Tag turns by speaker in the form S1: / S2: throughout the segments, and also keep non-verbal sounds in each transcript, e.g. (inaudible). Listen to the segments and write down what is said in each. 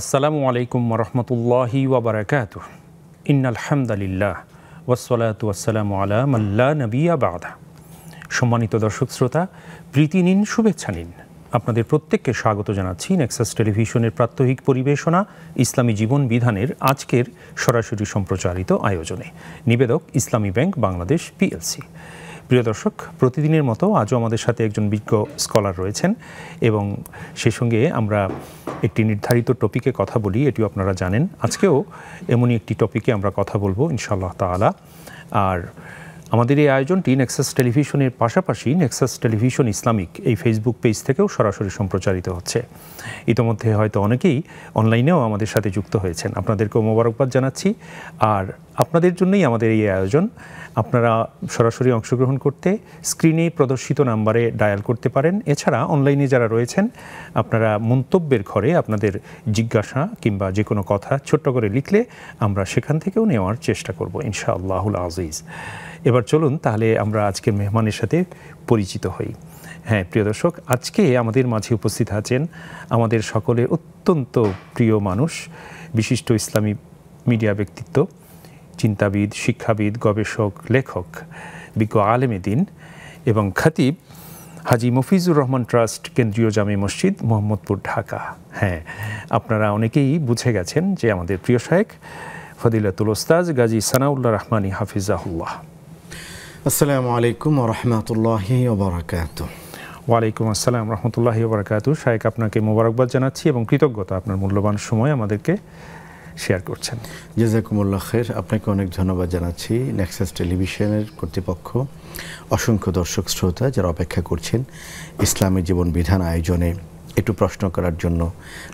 S1: আসসালামু আলাইকুম রহমতুল্লাহি ওবরাকাত ইন্নালহামদালিল্লাহ ওসলাত ওয়াসালামু আলা আল্লাহ নবিয়া বাদা সম্মানিত দর্শক শ্রোতা প্রীতি নিন শুভেচ্ছা নিন আপনাদের প্রত্যেককে স্বাগত জানাচ্ছি নেক্সাস টেলিভিশনের প্রাত্যহিক পরিবেশনা ইসলামী জীবন বিধানের আজকের সরাসরি সম্প্রচারিত আয়োজনে নিবেদক ইসলামী ব্যাংক বাংলাদেশ পিএলসি প্রিয় দর্শক প্রতিদিনের মতো আজও আমাদের সাথে একজন বিজ্ঞ স্কলার রয়েছেন এবং সে সঙ্গে আমরা একটি নির্ধারিত টপিকে কথা বলি এটিও আপনারা জানেন আজকেও এমনই একটি টপিকে আমরা কথা বলবো ইনশাআল্লাহ তালা আর আমাদের এই আয়োজনটি নেক্সাস টেলিভিশনের পাশাপাশি নেক্সাস টেলিভিশন ইসলামিক এই ফেসবুক পেজ থেকেও সরাসরি সম্প্রচারিত হচ্ছে ইতোমধ্যে হয়তো অনেকেই অনলাইনেও আমাদের সাথে যুক্ত হয়েছেন আপনাদেরকেও মোবারকবাদ জানাচ্ছি আর আপনাদের জন্যই আমাদের এই আয়োজন আপনারা সরাসরি অংশগ্রহণ করতে স্ক্রিনে প্রদর্শিত নাম্বারে ডায়াল করতে পারেন এছাড়া অনলাইনে যারা রয়েছেন আপনারা মন্তব্যের ঘরে আপনাদের জিজ্ঞাসা কিংবা যে কোনো কথা ছোট্ট করে লিখলে আমরা সেখান থেকেও নেওয়ার চেষ্টা করব ইনশাআল্লাহুল আজিজ এবার চলুন তাহলে আমরা আজকের মেহমানের সাথে পরিচিত হই হ্যাঁ প্রিয় দর্শক আজকে আমাদের মাঝে উপস্থিত আছেন আমাদের সকলের অত্যন্ত প্রিয় মানুষ বিশিষ্ট ইসলামী মিডিয়া ব্যক্তিত্ব চিন্তাবিদ শিক্ষাবিদ গবেষক লেখক বিজ্ঞ আলেমেদিন এবং খাতিব হাজি মফিজুর রহমান ট্রাস্ট কেন্দ্রীয় জামে মসজিদ মোহাম্মদপুর ঢাকা হ্যাঁ আপনারা অনেকেই বুঝে গেছেন যে আমাদের প্রিয় শায়েক ফদিলাতুল ওস্তাজ গাজী সানাউল্লাহ রহমানী হাফিজাহুল্লাহ আসসালামু আলাইকুম রহমতুল্লাহি ওবরাকাত ওয়ালাইকুম আসসালাম রহমতুল্লাহি ওবরাকাত শাহেক আপনাকে মোবারকবাদ জানাচ্ছি এবং কৃতজ্ঞতা আপনার মূল্যবান সময় আমাদেরকে শেয়ার করছেন জেজাকুমুল্লা খের
S2: আপনাকে অনেক ধন্যবাদ জানাচ্ছি নেক্সাস টেলিভিশনের কর্তৃপক্ষ অসংখ্য দর্শক শ্রোতা যারা অপেক্ষা করছেন ইসলামী জীবন বিধান আয়োজনে একটু প্রশ্ন করার জন্য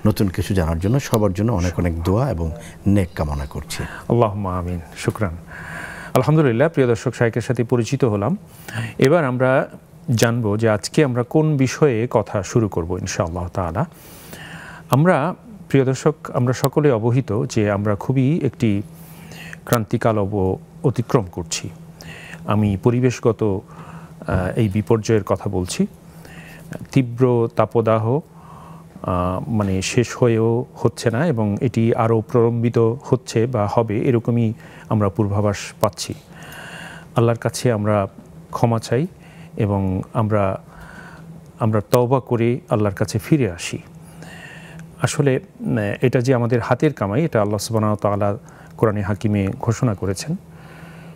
S2: নতুন কিছু জানার জন্য সবার জন্য অনেক অনেক দোয়া এবং নেক কামনা করছি আল্লাহ আমিন শুক্রান
S1: আলহামদুলিল্লাহ প্রিয় দর্শক সাহেকের সাথে পরিচিত হলাম এবার আমরা জানবো যে আজকে আমরা কোন বিষয়ে কথা শুরু করব ইনশাআল্লাহ তালা আমরা প্রিয় দর্শক আমরা সকলে অবহিত যে আমরা খুবই একটি ক্রান্তিকাল অব অতিক্রম করছি আমি পরিবেশগত এই বিপর্যয়ের কথা বলছি তীব্র তাপদাহ মানে শেষ হয়েও হচ্ছে না এবং এটি আরও প্রলম্বিত হচ্ছে বা হবে এরকমই আমরা পূর্বাভাস পাচ্ছি আল্লাহর কাছে আমরা ক্ষমা চাই এবং আমরা আমরা তওবা করে আল্লাহর কাছে ফিরে আসি আসলে এটা যে আমাদের হাতের কামাই এটা আল্লাহ সুবাহ তালা কোরআনে হাকিমে ঘোষণা করেছেন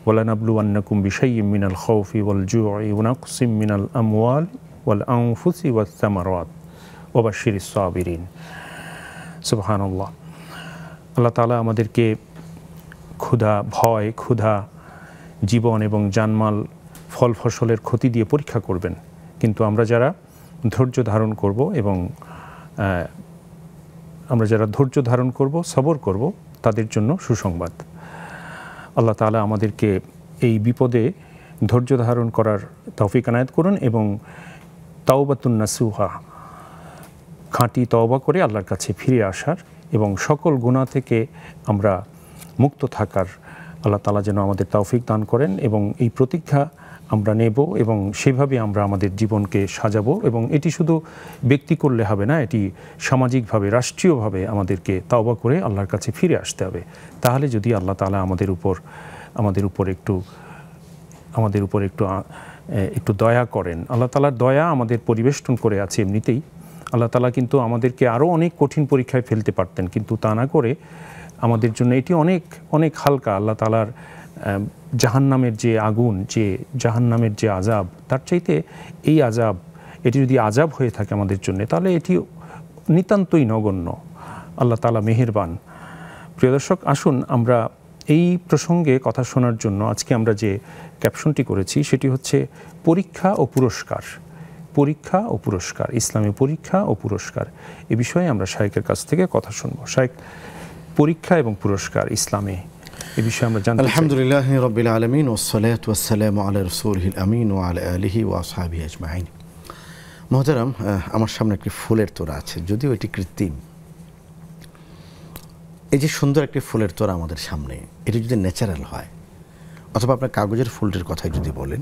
S1: ওলানাবলু আন্নাকুম বিষয় মিনাল খৌফি ওয়াল জু ইউনাকুসিম মিনাল আমওয়াল ওয়াল আউফুসি ওয়াল ওবাশির সাবিরিন সুবাহানুল্লাহ আল্লাহ তালা আমাদেরকে ক্ষুধা ভয় ক্ষুধা জীবন এবং জানমাল ফল ফসলের ক্ষতি দিয়ে পরীক্ষা করবেন কিন্তু আমরা যারা ধৈর্য ধারণ করব এবং আমরা যারা ধৈর্য ধারণ করব সবর করব তাদের জন্য সুসংবাদ আল্লাহ তালা আমাদেরকে এই বিপদে ধৈর্য ধারণ করার তৌফিক আনায়ত করুন এবং তাওবাতুন নাসুহা খাঁটি তওবা করে আল্লাহর কাছে ফিরে আসার এবং সকল গুণা থেকে আমরা মুক্ত থাকার আল্লাহ তালা যেন আমাদের তৌফিক দান করেন এবং এই প্রতীক্ষা আমরা নেব এবং সেভাবে আমরা আমাদের জীবনকে সাজাবো এবং এটি শুধু ব্যক্তি করলে হবে না এটি সামাজিকভাবে রাষ্ট্রীয়ভাবে আমাদেরকে তাওবা করে আল্লাহর কাছে ফিরে আসতে হবে তাহলে যদি আল্লাহ তালা আমাদের উপর আমাদের উপর একটু আমাদের উপর একটু একটু দয়া করেন আল্লাহ তালার দয়া আমাদের পরিবেষ্টন করে আছে এমনিতেই আল্লাহ তালা কিন্তু আমাদেরকে আরও অনেক কঠিন পরীক্ষায় ফেলতে পারতেন কিন্তু তা না করে আমাদের জন্য এটি অনেক অনেক হালকা আল্লাহ তালার জাহান্নামের যে আগুন যে জাহান্নামের যে আজাব তার চাইতে এই আজাব এটি যদি আজাব হয়ে থাকে আমাদের জন্য তাহলে এটি নিতান্তই নগণ্য আল্লাহ তালা মেহেরবান প্রিয় দর্শক আসুন আমরা এই প্রসঙ্গে কথা শোনার জন্য আজকে আমরা যে ক্যাপশনটি করেছি সেটি হচ্ছে পরীক্ষা ও পুরস্কার পরীক্ষা ও পুরস্কার ইসলামী পরীক্ষা ও পুরস্কার এ বিষয়ে আমরা
S2: শাইকের কাছ থেকে কথা শুনব শাইক পরীক্ষা এবং পুরস্কার ইসলামে এ বিষয়ে আমরা জানি আলহামদুলিল্লাহ রবিল আলমিন ওসলাত ওয়াসালাম আল রসুল আমিন ও আল আলহি সাহাবি আজমাইন মহতারাম আমার সামনে একটি ফুলের তোরা আছে যদিও এটি কৃত্রিম এই যে সুন্দর একটি ফুলের তোরা আমাদের সামনে এটি যদি ন্যাচারাল হয় অথবা আপনার কাগজের ফুলটির কথাই যদি বলেন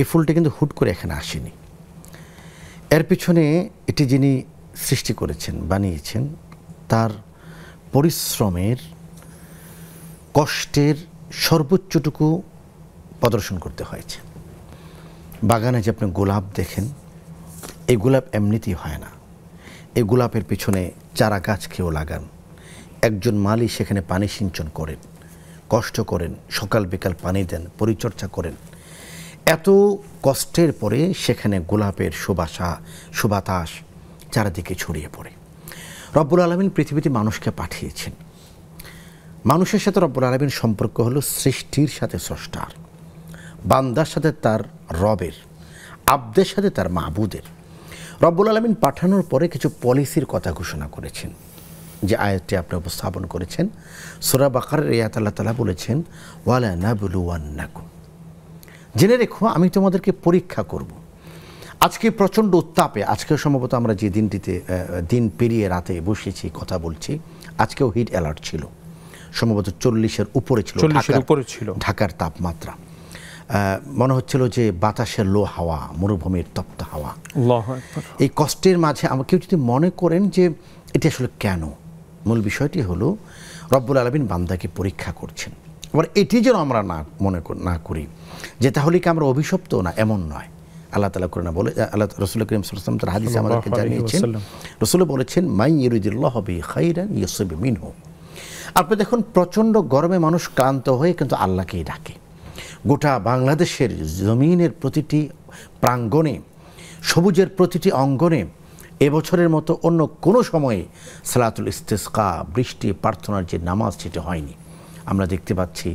S2: এই ফুলটি কিন্তু হুট করে এখানে আসেনি এর পিছনে এটি যিনি সৃষ্টি করেছেন বানিয়েছেন তার পরিশ্রমের কষ্টের সর্বোচ্চটুকু প্রদর্শন করতে হয়েছে বাগানে যে আপনি গোলাপ দেখেন এই গোলাপ এমনিতেই হয় না এই গোলাপের পিছনে চারা গাছ খেয়েও লাগান একজন মালি সেখানে পানি সিঞ্চন করেন কষ্ট করেন সকাল বিকাল পানি দেন পরিচর্যা করেন এত কষ্টের পরে সেখানে গোলাপের সুবাসা সুবাতাস চারিদিকে ছড়িয়ে পড়ে রব্বুল আলমিন পৃথিবীতে মানুষকে পাঠিয়েছেন মানুষের সাথে রব্বুল আলমিন সম্পর্ক হলো সৃষ্টির সাথে স্রষ্টার বান্দার সাথে তার রবের আব্দের সাথে তার মাহবুদের রব্বুল আলমিন পাঠানোর পরে কিছু পলিসির কথা ঘোষণা করেছেন যে আয়াতটি আপনি উপস্থাপন করেছেন সুরা বাকার রিয়াত আল্লাহ তালা বলেছেন ওয়ালা না বুলুয়ান্নাকুম জেনে রেখো আমি তোমাদেরকে পরীক্ষা করব। আজকে প্রচণ্ড উত্তাপে আজকেও সম্ভবত আমরা যে দিনটিতে দিন পেরিয়ে রাতে বসেছি কথা বলছি আজকেও হিট অ্যালার্ট ছিল সম্ভবত চল্লিশের উপরে ছিল উপরে ছিল ঢাকার তাপমাত্রা মনে হচ্ছিল যে বাতাসের লো হাওয়া মরুভূমির তপ্ত হাওয়া এই কষ্টের মাঝে আমাকে যদি মনে করেন যে এটি আসলে কেন মূল বিষয়টি হলো রব্বুল আলমিন বান্দাকে পরীক্ষা করছেন আবার এটি যেন আমরা না মনে না করি যে তাহলে কি আমরা অভিশপ্ত না এমন নয় আল্লাহ তালা করে বলে আল্লাহ রসুল করিম সালাম তার হাদিসে আমাদেরকে জানিয়েছেন রসুল বলেছেন মাই ইরুদুল্লাহ হবে খাইরান ইয়সবে মিনহু আপনি দেখুন প্রচণ্ড গরমে মানুষ ক্লান্ত হয়ে কিন্তু আল্লাহকেই ডাকে গোটা বাংলাদেশের জমিনের প্রতিটি প্রাঙ্গণে সবুজের প্রতিটি অঙ্গনে এবছরের মতো অন্য কোনো সময়ে সালাতুল ইস্তেসকা বৃষ্টি প্রার্থনার যে নামাজ সেটি হয়নি আমরা দেখতে পাচ্ছি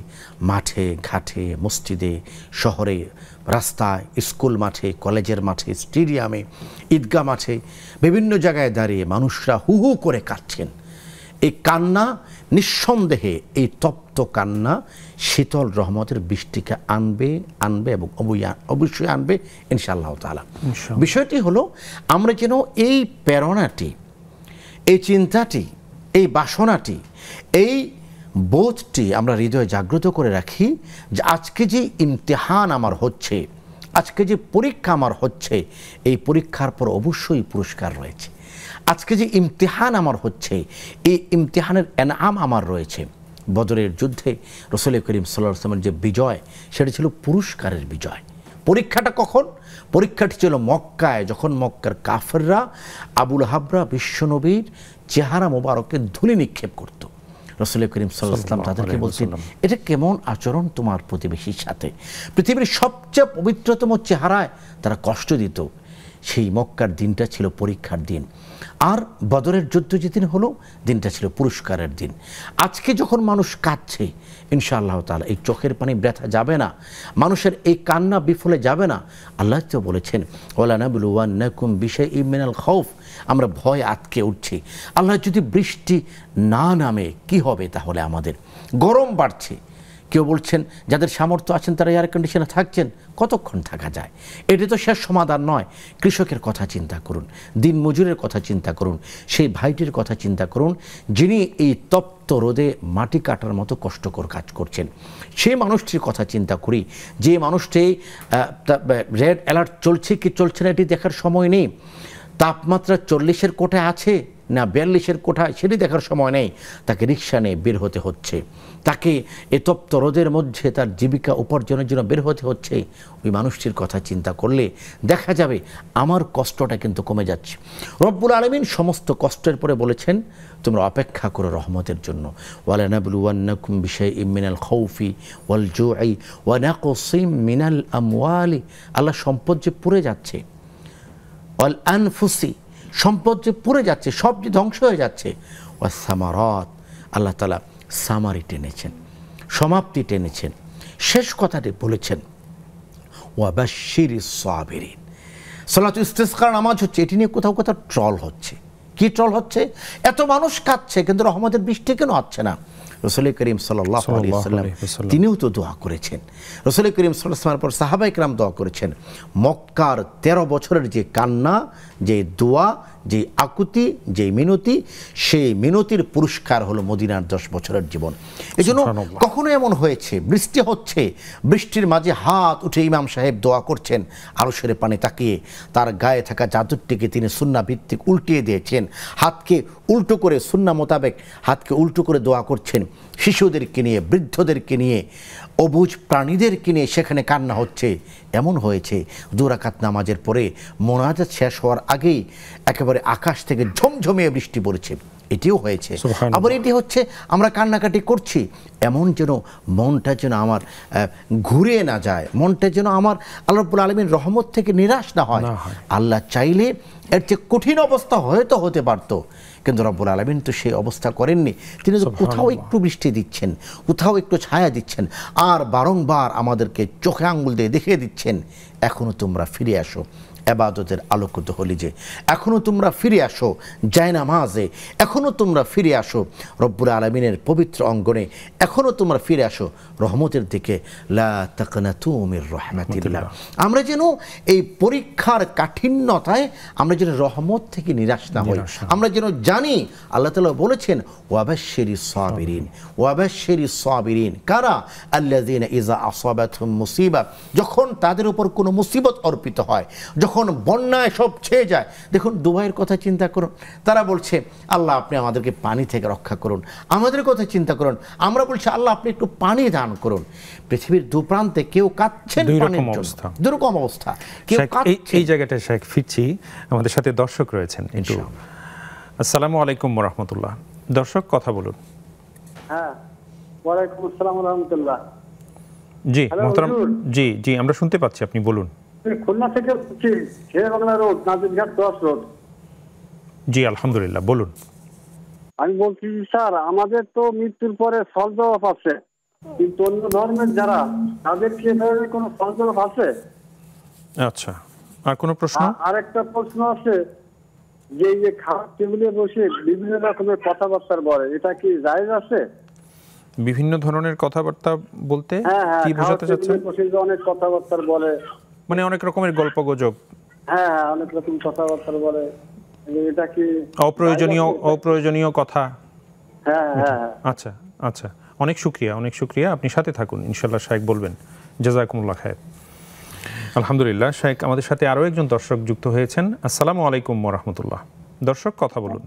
S2: মাঠে ঘাটে মসজিদে শহরে রাস্তায় স্কুল মাঠে কলেজের মাঠে স্টেডিয়ামে ঈদগাহ মাঠে বিভিন্ন জায়গায় দাঁড়িয়ে মানুষরা হু হু করে কাঁদছেন এই কান্না নিঃসন্দেহে এই তপ্ত কান্না শীতল রহমতের বৃষ্টিকে আনবে আনবে এবং অবশ্যই আনবে ইনশাআল্লাহ তালা বিষয়টি হলো আমরা যেন এই প্রেরণাটি এই চিন্তাটি এই বাসনাটি এই বোধটি আমরা হৃদয়ে জাগ্রত করে রাখি যে আজকে যে ইমতেহান আমার হচ্ছে আজকে যে পরীক্ষা আমার হচ্ছে এই পরীক্ষার পর অবশ্যই পুরস্কার রয়েছে আজকে যে ইমতেহান আমার হচ্ছে এই ইমতেহানের এনাম আমার রয়েছে বদরের যুদ্ধে রসুল করিম সাল্লামের যে বিজয় সেটা ছিল পুরস্কারের বিজয় পরীক্ষাটা কখন পরীক্ষাটি ছিল মক্কায় যখন মক্কার কাফেররা আবুল হাবরা বিশ্বনবীর চেহারা মোবারকের ধুলি নিক্ষেপ করত রসুল করিম সাল্লাম তাদেরকে বলছেন এটা কেমন আচরণ তোমার প্রতিবেশীর সাথে পৃথিবীর সবচেয়ে পবিত্রতম চেহারায় তারা কষ্ট দিত সেই মক্কার দিনটা ছিল পরীক্ষার দিন আর বদরের যুদ্ধ যেদিন হলো দিনটা ছিল পুরস্কারের দিন আজকে যখন মানুষ কাঁদছে ইনশাআল্লাহ তালা এই চোখের পানি ব্যথা যাবে না মানুষের এই কান্না বিফলে যাবে না আল্লাহ তো বলেছেন ওলানাবুলুয়ান্নাকুম বিষয় ইমিনাল খৌফ আমরা ভয় আটকে উঠছি আল্লাহ যদি বৃষ্টি না নামে কি হবে তাহলে আমাদের গরম বাড়ছে কেউ বলছেন যাদের সামর্থ্য আছেন তারা এয়ার কন্ডিশনে থাকছেন কতক্ষণ থাকা যায় এটি তো শেষ সমাধান নয় কৃষকের কথা চিন্তা করুন দিন মজুরের কথা চিন্তা করুন সেই ভাইটির কথা চিন্তা করুন যিনি এই তপ্ত রোদে মাটি কাটার মতো কষ্টকর কাজ করছেন সেই মানুষটির কথা চিন্তা করি যে মানুষটি রেড অ্যালার্ট চলছে কি চলছে না এটি দেখার সময় নেই তাপমাত্রা চল্লিশের কোঠায় আছে না বিয়াল্লিশের কোঠায় সেটি দেখার সময় নেই তাকে রিক্সা নিয়ে বের হতে হচ্ছে তাকে এতপ্ত রোদের মধ্যে তার জীবিকা উপার্জনের জন্য বের হতে হচ্ছে ওই মানুষটির কথা চিন্তা করলে দেখা যাবে আমার কষ্টটা কিন্তু কমে যাচ্ছে রব্বুল আলমিন সমস্ত কষ্টের পরে বলেছেন তোমরা অপেক্ষা করো রহমতের জন্য বিষয় খৌফি আল্লাহ সম্পদ যে পুড়ে যাচ্ছে আনফুসি সম্পদ যে পুড়ে যাচ্ছে সব যে ধ্বংস হয়ে যাচ্ছে আল্লাহ তালা সামারি টেনেছেন সমাপ্তি টেনেছেন শেষ কথাটি বলেছেন ওয়াবাশির সাবিরিন সলাত ইস্তেস্কার নামাজ হচ্ছে এটি নিয়ে কোথাও কোথাও ট্রল হচ্ছে কি ট্রল হচ্ছে এত মানুষ কাঁদছে কিন্তু রহমতের বৃষ্টি কেন হচ্ছে না রসুল করিম সাল্লাম তিনিও তো দোয়া করেছেন রসুল করিম সাল্লাহামের পর সাহাবাইকরাম দোয়া করেছেন মক্কার ১৩ বছরের যে কান্না যে দোয়া যে আকুতি যে মিনতি সেই মিনতির পুরস্কার হলো মদিনার দশ বছরের জীবন এজন্য কখনো এমন হয়েছে বৃষ্টি হচ্ছে বৃষ্টির মাঝে হাত উঠে ইমাম সাহেব দোয়া করছেন সেরে পানে তাকিয়ে তার গায়ে থাকা জাদুরটিকে তিনি সুন্না ভিত্তিক উল্টিয়ে দিয়েছেন হাতকে উল্টো করে সুন্না মোতাবেক হাতকে উল্টো করে দোয়া করছেন শিশুদেরকে নিয়ে বৃদ্ধদেরকে নিয়ে অবুজ প্রাণীদের কিনে সেখানে কান্না হচ্ছে এমন হয়েছে দুরাকাত নামাজের পরে মোনাজাত শেষ হওয়ার আগেই একেবারে আকাশ থেকে ঝমঝমিয়ে বৃষ্টি পড়েছে এটিও হয়েছে আবার এটি হচ্ছে আমরা কান্নাকাটি করছি এমন যেন মনটা যেন আমার ঘুরে না যায় মনটা যেন আমার আল্লাহবুল আলমীর রহমত থেকে নিরাশ না হয় আল্লাহ চাইলে এর চেয়ে কঠিন অবস্থা হয়তো হতে পারতো কিন্তু রব্বুল আলমিন তো সেই অবস্থা করেননি তিনি তো কোথাও একটু বৃষ্টি দিচ্ছেন কোথাও একটু ছায়া দিচ্ছেন আর বারংবার আমাদেরকে চোখে আঙ্গুল দিয়ে দেখিয়ে দিচ্ছেন এখনও তোমরা ফিরে আসো এবাদতের আলোকিত হলি যে এখনও তোমরা ফিরে আসো জায়নামাজে এখনও তোমরা ফিরে আসো রব্বুর আলমিনের পবিত্র অঙ্গনে এখনও তোমরা ফিরে আসো রহমতের দিকে রহমাতিল্লাহ আমরা যেন এই পরীক্ষার কাঠিন্যতায় আমরা যেন রহমত থেকে নিরাশ না হই আমরা যেন জানি আল্লাহ তালা বলেছেন ওয়াবাশেরি সাবিরিন ওয়াবাশেরি সাবিরিন কারা আল্লাহ ইজা আসাবাত মুসিবা যখন তাদের উপর কোনো মুসিবত অর্পিত হয় যখন যখন বন্যায় সব ছেয়ে যায় দেখুন দুবাইয়ের কথা চিন্তা করুন তারা বলছে আল্লাহ আপনি আমাদেরকে পানি থেকে রক্ষা করুন আমাদের কথা চিন্তা করুন আমরা বলছি আল্লাহ আপনি একটু পানি দান করুন পৃথিবীর দুপ্রান্তে কেউ কাঁদছে দুরকম অবস্থা কেউ
S1: এই জায়গাটা শেখ ফিরছি আমাদের সাথে দর্শক রয়েছেন আসসালামু আলাইকুম রহমতুল্লাহ দর্শক কথা বলুন হ্যাঁ জি জি জি আমরা শুনতে পাচ্ছি আপনি বলুন
S3: খুলনা থেকে রোড নাজিরঘাট ক্রস রোড
S1: জি আলহামদুলিল্লাহ বলুন
S3: আমি বলছি স্যার আমাদের তো মৃত্যুর পরে সল জবাব আছে কিন্তু অন্য ধর্মের যারা তাদের কি ধরনের কোনো সল জবাব আছে
S1: আচ্ছা আর কোনো প্রশ্ন
S3: আর একটা প্রশ্ন আছে যে যে খাবার টেবিলে বসে বিভিন্ন রকমের কথাবার্তা বলে এটা কি জায়গা আছে
S1: বিভিন্ন ধরনের কথাবার্তা বলতে হ্যাঁ, হ্যাঁ, কি বোঝাতে চাচ্ছেন
S3: অনেক কথাবার্তা বলে
S1: মানে অনেক রকমের গল্প গুজব
S3: হ্যাঁ, হ্যাঁ অনেক রকম কথাবার্তা বলে মানে এটা কি
S1: অপ্রয়োজনীয় অপ্রয়োজনীয় কথা হ্যাঁ, হ্যাঁ, আচ্ছা আচ্ছা অনেক শুক্রিয়া অনেক শুক্রিয়া আপনি সাথে থাকুন ইনশাল্লাহ শাহেক বলবেন জাজাকুমুল্লাহ খায়ের আলহামদুলিল্লাহ শাহেক আমাদের সাথে আরও একজন দর্শক যুক্ত হয়েছেন আসসালামু আলাইকুম রহমতুল্লাহ দর্শক কথা বলুন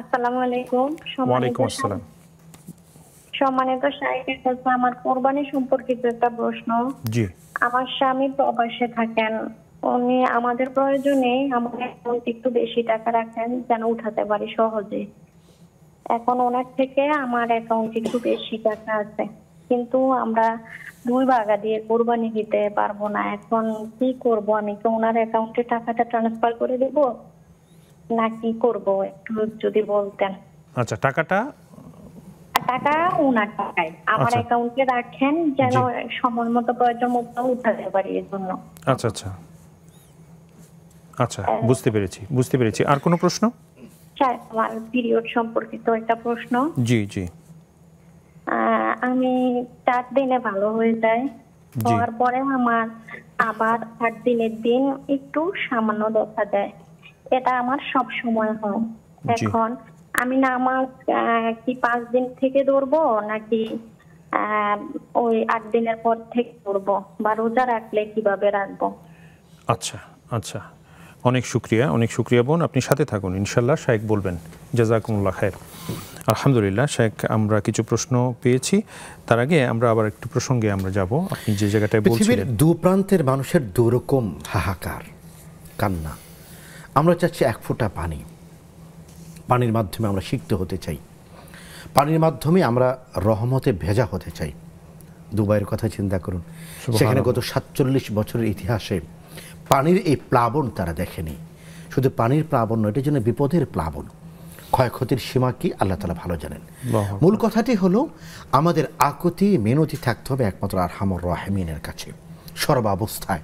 S4: আসসালামু ওয়ালাইকুম আসসালাম সম্মানিত শাহেকের কাছে আমার কোরবানি সম্পর্কিত একটা প্রশ্ন জি আমার স্বামী প্রবাসে থাকেন উনি আমাদের প্রয়োজনে আমাদের একটু বেশি টাকা রাখেন যেন উঠাতে পারি সহজে এখন ওনার থেকে আমার অ্যাকাউন্টে একটু বেশি টাকা আছে কিন্তু আমরা দুই বাগা দিয়ে কোরবানি দিতে পারবো না এখন কি করব আমি কি ওনার অ্যাকাউন্টে টাকাটা ট্রান্সফার করে দেব না কি করব একটু যদি বলতেন আচ্ছা টাকাটা টাকা ওনার টাকায় আমার অ্যাকাউন্টে আচ্ছা। রাখেন যেন সময় মতো প্রয়োজন মতো উঠাতে পারি এর জন্য
S1: আচ্ছা আচ্ছা আচ্ছা হ্যাঁ। বুঝতে পেরেছি বুঝতে পেরেছি আর কোনো প্রশ্ন
S4: স্যার আমার পিরিয়ড সম্পর্কিত একটা প্রশ্ন জি জি আমি চার দিনে ভালো হয়ে যায় হওয়ার পরে আমার আবার আট দিনের দিন একটু সামান্য দেখা দেয় এটা আমার সব সময় হয় এখন আমি নামাজ কি পাঁচ দিন থেকে ধরবো নাকি ওই আট দিনের পর থেকে ধরবো বা রোজা রাখলে কিভাবে রাখবো
S1: আচ্ছা আচ্ছা অনেক শুক্রিয়া অনেক শুক্রিয়া বোন আপনি সাথে থাকুন ইনশাল্লাহ শাহেক বলবেন জাজাকুমুল্লাহ খায়ের আলহামদুলিল্লাহ শেখ আমরা কিছু প্রশ্ন পেয়েছি তার আগে আমরা আবার একটু প্রসঙ্গে আমরা যাব আপনি যে জায়গাটায় বলছিলেন
S2: দু প্রান্তের মানুষের দুরকম হাহাকার কান্না আমরা চাচ্ছি এক ফোঁটা পানি পানির মাধ্যমে আমরা সিক্ত হতে চাই পানির মাধ্যমে আমরা রহমতে ভেজা হতে চাই দুবাইয়ের কথা চিন্তা করুন সেখানে গত সাতচল্লিশ বছরের ইতিহাসে পানির এই প্লাবন তারা দেখেনি শুধু পানির প্লাবন নয় এটার জন্য বিপদের প্লাবন ক্ষয়ক্ষতির সীমা কি আল্লাহ তালা ভালো জানেন মূল কথাটি হলো আমাদের আকতি মেনতি থাকতে হবে একমাত্র আর হামর রাহমিনের কাছে সর্বাবস্থায়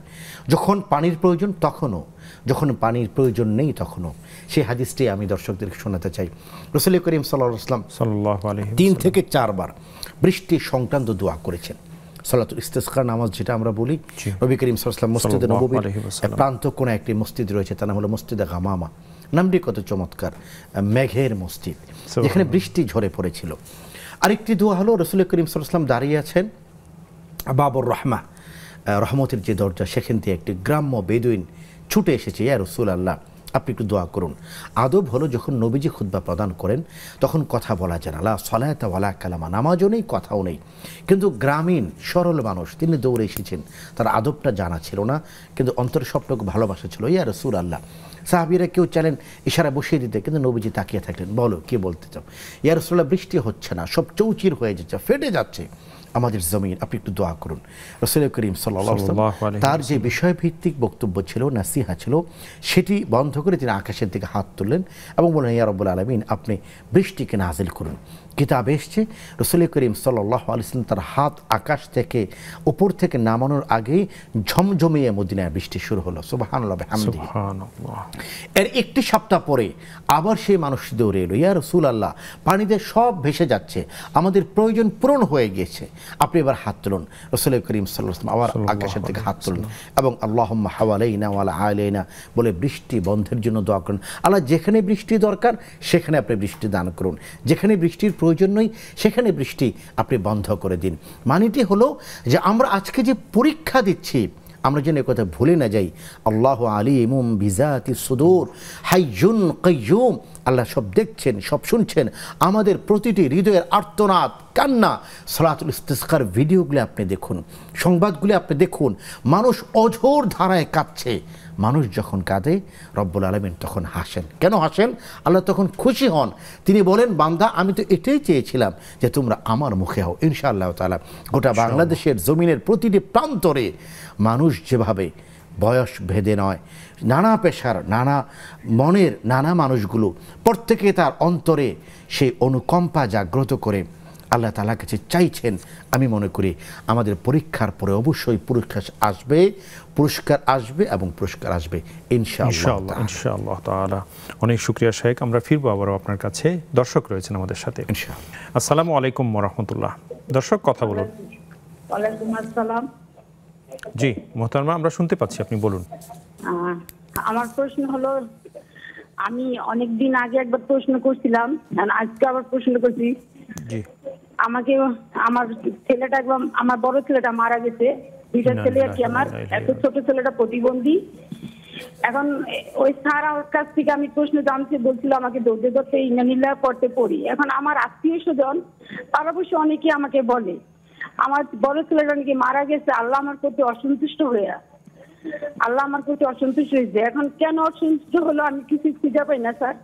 S2: যখন পানির প্রয়োজন তখনও যখন পানির প্রয়োজন নেই তখনও সেই হাদিসটি আমি দর্শকদের শোনাতে চাই রসুল করিম সাল্লাহাম তিন থেকে চারবার বৃষ্টি সংক্রান্ত দোয়া করেছেন সালাতুল ইস্তেসকার নামাজ যেটা আমরা বলি রবি করিম সাল্লাম মসজিদে প্রান্ত কোনো একটি মসজিদ রয়েছে তার নাম হলো মসজিদে গামামা নামটি কত চমৎকার মেঘের মসজিদ যেখানে বৃষ্টি ঝরে পড়েছিল আরেকটি দোয়া হলো রসুল করিম সাল্লাম দাঁড়িয়ে আছেন বাবর রহমা রহমতের যে দরজা সেখান থেকে একটি গ্রাম্য বেদুইন ছুটে এসেছে ইয়া রসুল আল্লাহ আপনি একটু দোয়া করুন আদব হলো যখন নবীজি খুদ্া প্রদান করেন তখন কথা বলা যায় না সলায়তা ওয়ালা কালামা নামাজও নেই কথাও নেই কিন্তু গ্রামীণ সরল মানুষ তিনি দৌড়ে এসেছেন তার আদবটা জানা ছিল না কিন্তু অন্তর স্বপ্নকে ভালোবাসা ছিল ইয়া রসুল আল্লাহ সাহাবিরা কেউ চাইলেন ইশারা বসিয়ে দিতে কিন্তু নবীজি তাকিয়ে থাকলেন বলো কে বলতে চাও ইয়া বৃষ্টি হচ্ছে না সব চৌচির হয়ে যাচ্ছে ফেটে যাচ্ছে আমাদের জমিন আপনি একটু দোয়া করুন রসুল করিম সাল্লাহ তার যে বিষয়ভিত্তিক বক্তব্য ছিল নাসিহা ছিল সেটি বন্ধ করে তিনি আকাশের দিকে হাত তুললেন এবং বললেন ইয়ারবুল আলমিন আপনি বৃষ্টিকে নাজিল করুন কিতাব এসছে রসুল করিম সাল্লাহ আলিয়াল্লাম তার হাত আকাশ থেকে উপর থেকে নামানোর আগেই ঝমঝমিয়ে মদিনায় বৃষ্টি শুরু হলো এর একটি সপ্তাহ পরে আবার সেই মানুষ দৌড়ে এলো ইয়া রসুল আল্লাহ পানিতে সব ভেসে যাচ্ছে আমাদের প্রয়োজন পূরণ হয়ে গিয়েছে আপনি এবার হাত তুলুন রসুল করিম সাল্লাম আবার আকাশের থেকে হাত তুলুন এবং আল্লাহ হাওয়ালাইনা ওয়ালা আলাইনা বলে বৃষ্টি বন্ধের জন্য দোয়া করুন আল্লাহ যেখানে বৃষ্টি দরকার সেখানে আপনি বৃষ্টি দান করুন যেখানে বৃষ্টির প্রয়োজন নই সেখানে বৃষ্টি আপনি বন্ধ করে দিন মানেটি হলো যে আমরা আজকে যে পরীক্ষা দিচ্ছি আমরা যেন কথা ভুলে না যাই আল্লাহ আলী ইমুম বিজাতি সুদূর হাইজুন কৈম আল্লাহ সব দেখছেন সব শুনছেন আমাদের প্রতিটি হৃদয়ের আর্তনাদ কান্না সলাতুল ইস্তিস্কার ভিডিওগুলি আপনি দেখুন সংবাদগুলি আপনি দেখুন মানুষ অঝোর ধারায় কাঁপছে মানুষ যখন কাঁদে রব্বুল আলমিন তখন হাসেন কেন হাসেন আল্লাহ তখন খুশি হন তিনি বলেন বান্দা আমি তো এটাই চেয়েছিলাম যে তোমরা আমার মুখে হও আল্লাহ তালা গোটা বাংলাদেশের জমিনের প্রতিটি প্রান্তরে মানুষ যেভাবে বয়স ভেদে নয় নানা পেশার নানা মনের নানা মানুষগুলো প্রত্যেকে তার অন্তরে সেই অনুকম্পা জাগ্রত করে আল্লাহ তালার কাছে চাইছেন আমি মনে করি আমাদের পরীক্ষার পরে অবশ্যই পরীক্ষা আসবে পুরস্কার আসবে এবং পুরস্কার আসবে ইনশাআল্লাহ ইনশাআল্লাহ অনেক শুক্রিয়া শেখ আমরা
S1: ফিরবো আবারও আপনার কাছে দর্শক রয়েছেন আমাদের সাথে আসসালামু আলাইকুম রহমতুল্লাহ দর্শক কথা বলুন জি মোহতারমা আমরা শুনতে পাচ্ছি আপনি বলুন
S5: আমার প্রশ্ন হলো আমি অনেকদিন আগে একবার প্রশ্ন করছিলাম আজকে আবার প্রশ্ন করছি আমাকে আমার ছেলেটা একদম আমার বড় ছেলেটা মারা গেছে দুইটা ছেলে আর কি আমার এত ছোট ছেলেটা প্রতিবন্ধী এখন ওই স্যার আমার কাছ থেকে আমি প্রশ্ন জানছি বলছিল আমাকে দৌড়ে দৌড়তে ইনানিল্লা করতে পড়ি এখন আমার আত্মীয় স্বজন তারা অবশ্য অনেকে আমাকে বলে আমার বড় ছেলেটা নাকি মারা গেছে আল্লাহ আমার প্রতি অসন্তুষ্ট হয়ে আল্লাহ আমার প্রতি অসন্তুষ্ট হয়েছে এখন কেন অসন্তুষ্ট হলো আমি কিছু খুঁজে পাই না স্যার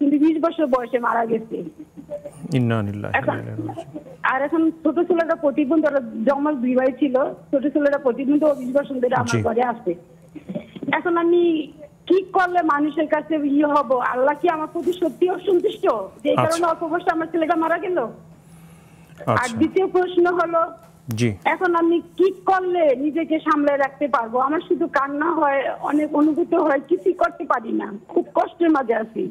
S5: কিন্তু বিশ বছর বয়সে মারা গেছে আর এখন ছোট ছেলেটা প্রতিবন্ধী ওরা জমার বিবাহ ছিল ছোট ছেলেটা প্রতিবন্ধী ও বিশ বছর ধরে আমার ঘরে আসে এখন আমি কি করলে মানুষের কাছে ইয়ে হব আল্লাহ কি আমার প্রতি সত্যি অসন্তুষ্ট যে আচ্ছা। কারণে অল্প বয়সে আমার ছেলেটা মারা গেল আর আচ্ছা। দ্বিতীয় প্রশ্ন হলো এখন আমি কি করলে নিজেকে সামলে রাখতে পারবো আমার শুধু কান্না হয় অনেক অনুভূত হয় কিছুই করতে পারি না খুব কষ্টের মাঝে আছি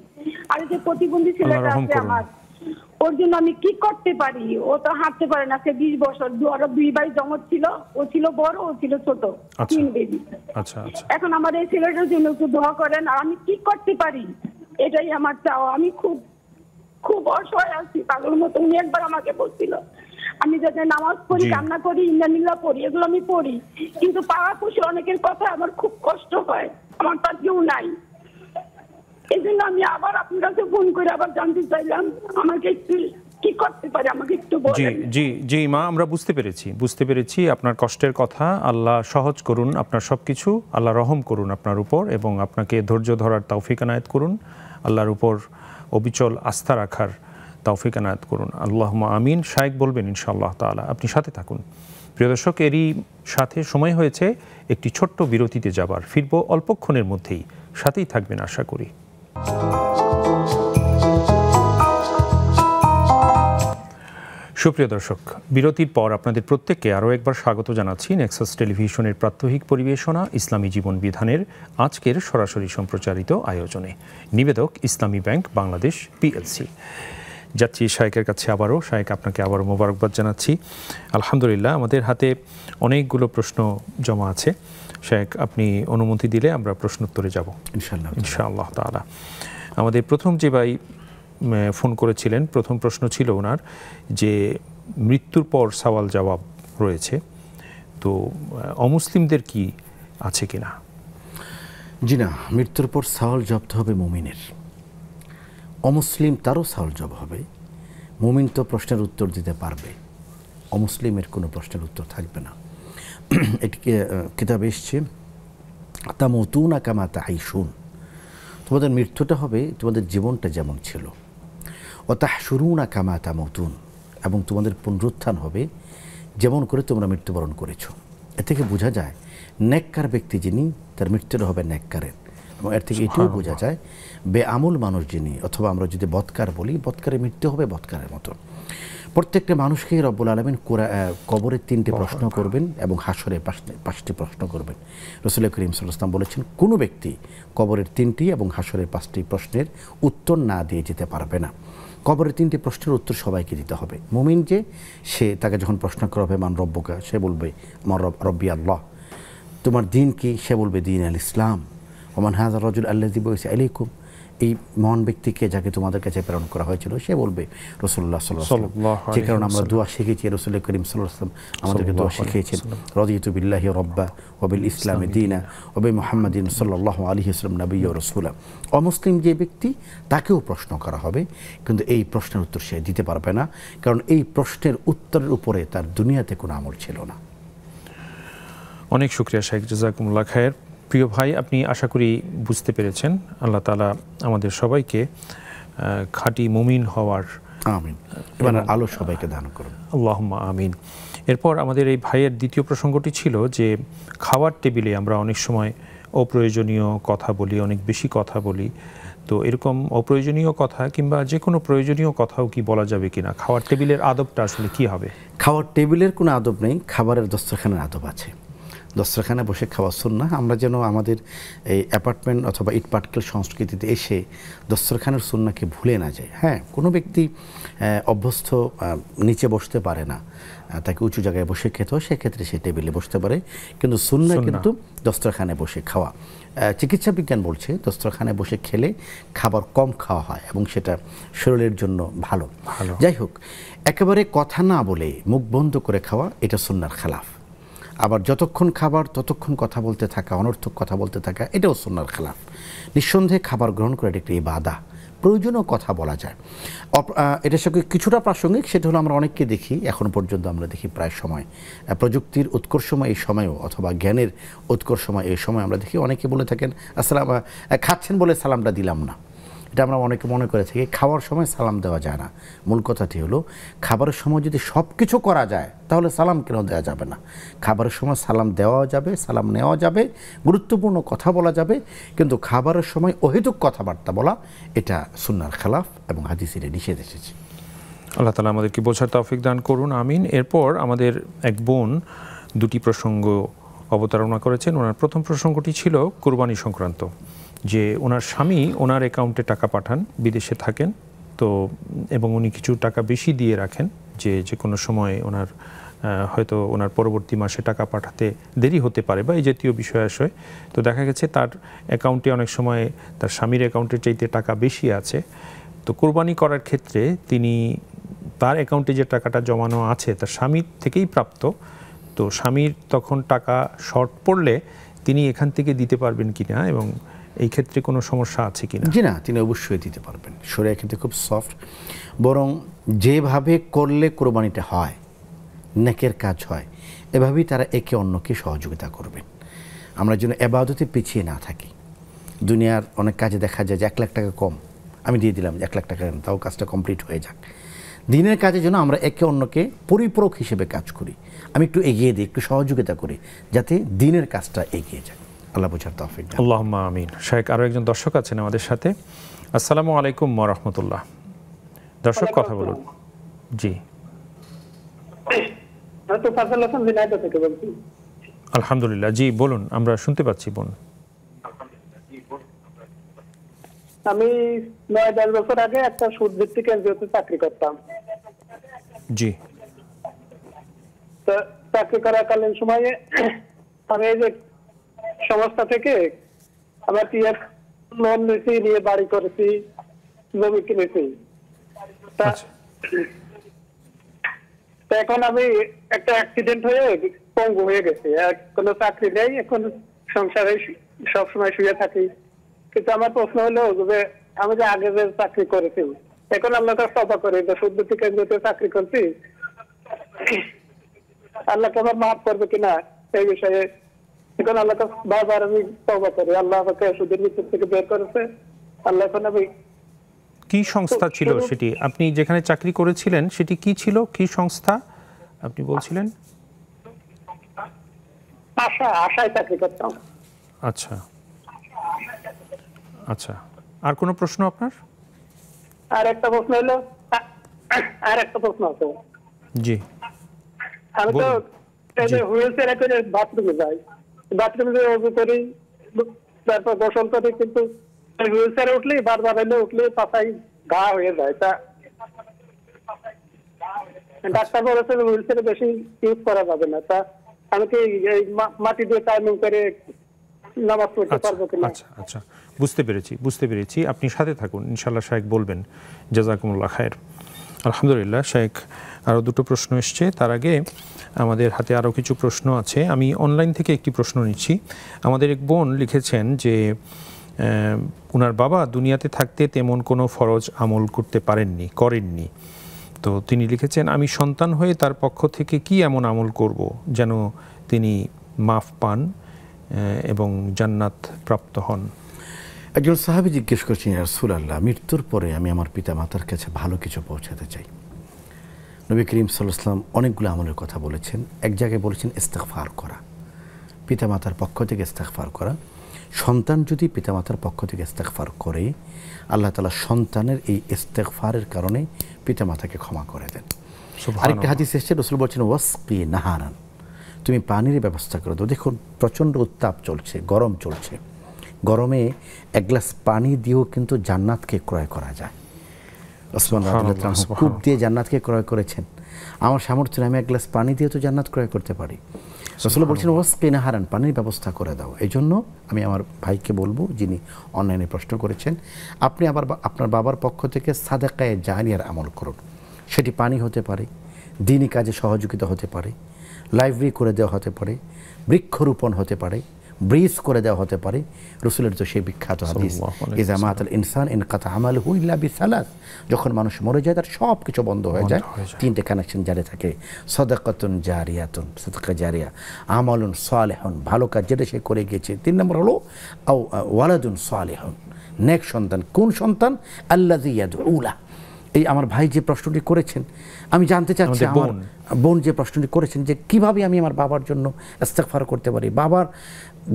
S5: আর যে প্রতিবন্ধী ছেলেটা আছে আমার ওর জন্য আমি কি করতে পারি ও তো হাঁটতে পারে না সে বিশ বছর ওরা দুই ভাই জমত ছিল ও ছিল বড় ও ছিল ছোট আচ্ছা। তিন বেবি আচ্ছা, আচ্ছা। এখন আমার এই ছেলেটার জন্য একটু দোয়া করেন আর আমি কি করতে পারি এটাই আমার চাও আমি খুব খুব অসহায় আছি পাগল মতো উনি একবার আমাকে বলছিল আমি যাতে নামাজ পড়ি কান্না করি ইন্দানিল্লা পড়ি এগুলো আমি পড়ি কিন্তু পাওয়া পুষে অনেকের কথা আমার খুব কষ্ট হয় আমার তার কেউ নাই আমি আবার আপনার কাছে ফোন করে আবার জানতে চাইলাম আমাকে একটু
S1: জি জি মা আমরা বুঝতে পেরেছি বুঝতে পেরেছি আপনার কষ্টের কথা আল্লাহ সহজ করুন আপনার সব কিছু আল্লাহ রহম করুন আপনার উপর এবং আপনাকে ধৈর্য ধরার তাওফিকানায়ত আনায়ত করুন আল্লাহর উপর অবিচল আস্থা রাখার তাওফিকানায়ত আনায়ত করুন আল্লাহ আমিন শায়েক বলবেন ইনশাআল্লাহ তালা আপনি সাথে থাকুন প্রিয় দর্শক এরই সাথে সময় হয়েছে একটি ছোট্ট বিরতিতে যাবার ফিরব অল্পক্ষণের মধ্যেই সাথেই থাকবেন আশা করি সুপ্রিয় দর্শক বিরতির পর আপনাদের প্রত্যেককে আরও একবার স্বাগত জানাচ্ছি নেক্সাস টেলিভিশনের প্রাত্যহিক পরিবেশনা ইসলামী জীবন বিধানের আজকের সরাসরি সম্প্রচারিত আয়োজনে নিবেদক ইসলামী ব্যাংক বাংলাদেশ পিএলসি যাচ্ছি শায়েকের কাছে আবারও শায়েক আপনাকে আবারও মোবারকবাদ জানাচ্ছি আলহামদুলিল্লাহ আমাদের হাতে অনেকগুলো প্রশ্ন জমা আছে শায়েক আপনি অনুমতি দিলে আমরা প্রশ্ন উত্তরে যাব ইনশাল্লাহ ইনশাআল্লাহ তালা আমাদের প্রথম যে ভাই ফোন করেছিলেন প্রথম প্রশ্ন ছিল ওনার যে মৃত্যুর পর সওয়াল জবাব রয়েছে তো অমুসলিমদের কি আছে কিনা
S2: জি না মৃত্যুর পর সওয়াল জব্দ হবে মমিনের অমুসলিম তারও সাউল জব হবে মুমিন তো প্রশ্নের উত্তর দিতে পারবে অমুসলিমের কোনো প্রশ্নের উত্তর থাকবে না (clears throat) এটিকে কিতাব এসছে তা মতুন আকামা তাহাই শুন তোমাদের মৃত্যুটা হবে তোমাদের জীবনটা যেমন ছিল ও তাহসুরুন আকামা মতুন এবং তোমাদের পুনরুত্থান হবে যেমন করে তোমরা মৃত্যুবরণ করেছো এ থেকে বোঝা যায় ন্যাক্কার ব্যক্তি যিনি তার মৃত্যুটা হবে ন্যাক্কারের এবং এর থেকে এটিও বোঝা যায় বেআমল মানুষ যিনি অথবা আমরা যদি বৎকার বলি বৎকারে মৃত্যু হবে বৎকারের মতো প্রত্যেকটা মানুষকে রব্বুল আলমিন কবরের তিনটি প্রশ্ন করবেন এবং হাসরে পাঁচটি প্রশ্ন করবেন রসুল করিম সাল্লাম বলেছেন কোনো ব্যক্তি কবরের তিনটি এবং হাসরের পাঁচটি প্রশ্নের উত্তর না দিয়ে যেতে পারবে না কবরের তিনটি প্রশ্নের উত্তর সবাইকে দিতে হবে মুমিন যে সে তাকে যখন প্রশ্ন করা হবে মান রব্বকে সে বলবে আমার রব্বি আল্লাহ তোমার দিন কি সে বলবে দিন আল ইসলাম ওমান হাজার রজুল আল্লাহ দিবস আলিকুম এই মহান ব্যক্তিকে যাকে তোমাদের কাছে প্রেরণ করা হয়েছিল সে বলবে রসুল্লাহ সাল্লাহ যে কারণে আমরা দোয়া শিখেছি রসুল করিম সাল্লাম আমাদেরকে দোয়া শিখিয়েছেন রজিতুবিল্লাহ রব্বা ওবিল ইসলাম দিনা ওবে মোহাম্মদিন সাল্লাহ আলী ইসলাম নবী রসুল্লাহ অমুসলিম যে ব্যক্তি তাকেও প্রশ্ন করা হবে কিন্তু এই প্রশ্নের উত্তর সে দিতে পারবে না কারণ এই প্রশ্নের উত্তরের উপরে তার দুনিয়াতে কোনো আমল ছিল না
S1: অনেক শুক্রিয়া শেখ জাজাকুমুল্লা খায়ের প্রিয় ভাই আপনি আশা করি বুঝতে পেরেছেন আল্লাহ তালা আমাদের সবাইকে খাঁটি মুমিন হওয়ার আমিন আলো সবাইকে দান করুন আল্লাহ আমিন এরপর আমাদের এই ভাইয়ের দ্বিতীয় প্রসঙ্গটি ছিল যে খাওয়ার টেবিলে আমরা অনেক সময় অপ্রয়োজনীয় কথা বলি অনেক বেশি কথা বলি তো এরকম অপ্রয়োজনীয় কথা কিংবা যে কোনো প্রয়োজনীয় কথাও কি বলা যাবে কিনা খাওয়ার টেবিলের আদবটা আসলে কি হবে খাওয়ার
S2: টেবিলের কোনো আদব নেই খাবারের দস্তখানের আদব আছে দস্তরখানে বসে খাওয়া সুন্না আমরা যেন আমাদের এই অ্যাপার্টমেন্ট অথবা ইট পাটকেল সংস্কৃতিতে এসে দস্তরখানের সুন্নাকে ভুলে না যায় হ্যাঁ কোনো ব্যক্তি অভ্যস্ত নিচে বসতে পারে না তাকে উঁচু জায়গায় বসে খেতে হয় সেক্ষেত্রে সে টেবিলে বসতে পারে কিন্তু সুন্না কিন্তু দস্তরখানে বসে খাওয়া চিকিৎসা বিজ্ঞান বলছে দস্তরখানে বসে খেলে খাবার কম খাওয়া হয় এবং সেটা শরীরের জন্য ভালো যাই হোক একেবারে কথা না বলে মুখ বন্ধ করে খাওয়া এটা সুন্নার খেলাফ আবার যতক্ষণ খাবার ততক্ষণ কথা বলতে থাকা অনর্থক কথা বলতে থাকা এটাও সন্ন্যার খেলাফ নিঃসন্দেহে খাবার গ্রহণ করে একটি বাধা প্রয়োজনীয় কথা বলা যায় এটার সঙ্গে কিছুটা প্রাসঙ্গিক সেটা হলো আমরা অনেককে দেখি এখন পর্যন্ত আমরা দেখি প্রায় সময় প্রযুক্তির উৎকর্ষময় এই সময়ও অথবা জ্ঞানের উৎকর্ষময় এই সময় আমরা দেখি অনেকে বলে থাকেন আসসালাম খাচ্ছেন বলে সালামটা দিলাম না এটা আমরা অনেকে মনে করে থাকি খাওয়ার সময় সালাম দেওয়া যায় না মূল কথাটি হলো খাবারের সময় যদি সব কিছু করা যায় তাহলে সালাম কেন দেওয়া যাবে না খাবারের সময় সালাম দেওয়া যাবে সালাম নেওয়া যাবে গুরুত্বপূর্ণ কথা বলা যাবে কিন্তু খাবারের সময় অহেতুক কথাবার্তা বলা এটা সুনার খেলাফ এবং হাদিসির নিষেধ এসেছে
S1: আল্লাহ তালা আমাদেরকে বোঝার তৌফিক দান করুন আমিন এরপর আমাদের এক বোন দুটি প্রসঙ্গ অবতারণা করেছেন ওনার প্রথম প্রসঙ্গটি ছিল কোরবানি সংক্রান্ত যে ওনার স্বামী ওনার অ্যাকাউন্টে টাকা পাঠান বিদেশে থাকেন তো এবং উনি কিছু টাকা বেশি দিয়ে রাখেন যে যে কোনো সময় ওনার হয়তো ওনার পরবর্তী মাসে টাকা পাঠাতে দেরি হতে পারে বা এই জাতীয় বিষয় আসে তো দেখা গেছে তার অ্যাকাউন্টে অনেক সময় তার স্বামীর অ্যাকাউন্টের চাইতে টাকা বেশি আছে তো কোরবানি করার ক্ষেত্রে তিনি তার অ্যাকাউন্টে যে টাকাটা জমানো আছে তার স্বামীর থেকেই প্রাপ্ত তো স্বামীর তখন টাকা শর্ট পড়লে তিনি এখান থেকে
S2: দিতে পারবেন কি না এবং এই ক্ষেত্রে কোনো সমস্যা আছে কি জি না তিনি অবশ্যই দিতে পারবেন শরিয়া কিন্তু খুব সফট বরং যেভাবে করলে কোরবানিটা হয় নেকের কাজ হয় এভাবেই তারা একে অন্যকে সহযোগিতা করবেন আমরা যেন এবাদতে পিছিয়ে না থাকি দুনিয়ার অনেক কাজে দেখা যায় যে এক লাখ টাকা কম আমি দিয়ে দিলাম এক লাখ টাকা তাও কাজটা কমপ্লিট হয়ে যাক দিনের কাজে যেন আমরা একে অন্যকে পরিপূরক হিসেবে কাজ করি আমি একটু এগিয়ে দিই একটু সহযোগিতা করি যাতে দিনের কাজটা এগিয়ে যায় আল্লাহ
S1: বুঝার তফিক আল্লাহ আমিন শেখ আরও একজন দর্শক আছেন আমাদের সাথে আসসালামু আলাইকুম মরহমতুল্লাহ দর্শক কথা বলুন জি আলহামদুলিল্লাহ জি বলুন আমরা শুনতে পাচ্ছি বলুন
S3: আমি নয় দশ বছর আগে একটা সুদ ভিত্তিক এনজিওতে চাকরি করতাম জি চাকরি করাকালীন সময়ে আমি যে সংস্থা থেকে আমরা টিএফ লোন নিয়েছি নিয়ে বাড়ি করেছি জমি কিনেছি আচ্ছা। এখন আমি একটা অ্যাক্সিডেন্ট হয়ে পঙ্গু হয়ে গেছি কোনো চাকরি নেই এখন সংসারে সবসময় শুয়ে থাকি কিন্তু আমার প্রশ্ন হলো যে আমি যে আগে যে চাকরি করেছি এখন আল্লাহ তার সভা করে যে সুদ্যুতি কেন্দ্রতে চাকরি করছি আল্লাহ তোমার মাফ করবে কিনা এই বিষয়ে এখন আল্লাহ বারবার আমি তবা করি আল্লাহ আমাকে ওষুধের ভিতর থেকে বের করেছে আল্লাহ এখন আমি
S1: কি সংস্থা ছিল সেটি আপনি যেখানে চাকরি করেছিলেন সেটি কি ছিল কি সংস্থা আপনি বলছিলেন
S3: আশা আশায় চাকরি করতাম
S1: আচ্ছা আচ্ছা আর কোনো প্রশ্ন আপনার
S3: আর একটা প্রশ্ন হলো আর একটা প্রশ্ন আছে জি আমি তো হুইল চেয়ারে করে বাথরুমে যাই বাথরুম অজু করি তারপর কিন্তু হুইল চেয়ারে বারবার হয়ে যায় তা ডাক্তার বলেছে হুইল চেয়ারে বেশি ইউজ করা যাবে না তা মাটি দিয়ে টাইমিং করে
S1: আচ্ছা, আচ্ছা আচ্ছা বুঝতে পেরেছি বুঝতে পেরেছি আপনি সাথে থাকুন ইনশাল্লাহ বলবেন জাজাকুমুল্লাহ খায়ের আলহামদুলিল্লাহ শায়েক আরও দুটো প্রশ্ন এসছে তার আগে আমাদের হাতে আরও কিছু প্রশ্ন আছে আমি অনলাইন থেকে একটি প্রশ্ন নিচ্ছি আমাদের এক বোন লিখেছেন যে ওনার বাবা দুনিয়াতে থাকতে তেমন কোনো ফরজ আমল করতে পারেননি করেননি তো তিনি লিখেছেন আমি সন্তান হয়ে তার পক্ষ থেকে কি এমন আমল করব যেন তিনি মাফ পান এবং
S2: জান্নাত প্রাপ্ত হন একজন সাহাবি জিজ্ঞেস করছেন রাসুল আল্লাহ মৃত্যুর পরে আমি আমার পিতা মাতার কাছে ভালো কিছু পৌঁছাতে চাই নবী করিম সাল্লাম অনেকগুলো আমলের কথা বলেছেন এক জায়গায় বলেছেন ইস্তেকফার করা পিতামাতার পক্ষ থেকে ইস্তেকফার করা সন্তান যদি পিতামাতার পক্ষ থেকে ইস্তেকফার করে আল্লাহ তালা সন্তানের এই ইস্তেকফারের কারণে পিতামাতাকে ক্ষমা করে দেন আরেকটা হাতি শেষে রসুল বলছেন ওয়াসকি নাহারান তুমি পানির ব্যবস্থা করে দাও দেখুন প্রচণ্ড উত্তাপ চলছে গরম চলছে গরমে এক গ্লাস পানি দিয়েও কিন্তু জান্নাতকে ক্রয় করা যায় ওসমান কূপ দিয়ে জান্নাতকে ক্রয় করেছেন আমার সামর্থ্য আমি এক গ্লাস পানি দিয়ে তো জান্নাত ক্রয় করতে পারি আসলে বলছেন ওয়াস হারান পানির ব্যবস্থা করে দাও এই জন্য আমি আমার ভাইকে বলবো যিনি অনলাইনে প্রশ্ন করেছেন আপনি আবার আপনার বাবার পক্ষ থেকে সাদেকায় জাহানিয়ার আমল করুন সেটি পানি হতে পারে দিনই কাজে সহযোগিতা হতে পারে লাইব্রেরি করে দেওয়া হতে পারে বৃক্ষরোপণ হতে পারে ব্রিজ করে দেওয়া হতে পারে রসুলের তো সেই বিখ্যাত হাদিস ইজামাত ইনসান ইন কাতা আমাল হুইল্লা সালাস যখন মানুষ মরে যায় তার সব কিছু বন্ধ হয়ে যায় তিনটে কানেকশন জারি থাকে সদাকাতুন জারিয়াতুন সদকা জারিয়া আমলুন সালেহন ভালো কাজ যেটা সে করে গেছে তিন নম্বর হলো ওয়ালাদুন সালেহন নেক সন্তান কোন সন্তান আল্লা উলা এই আমার ভাই যে প্রশ্নটি করেছেন আমি জানতে চাচ্ছি আমার বোন যে প্রশ্নটি করেছেন যে কিভাবে আমি আমার বাবার জন্য ইস্তেকফার করতে পারি বাবার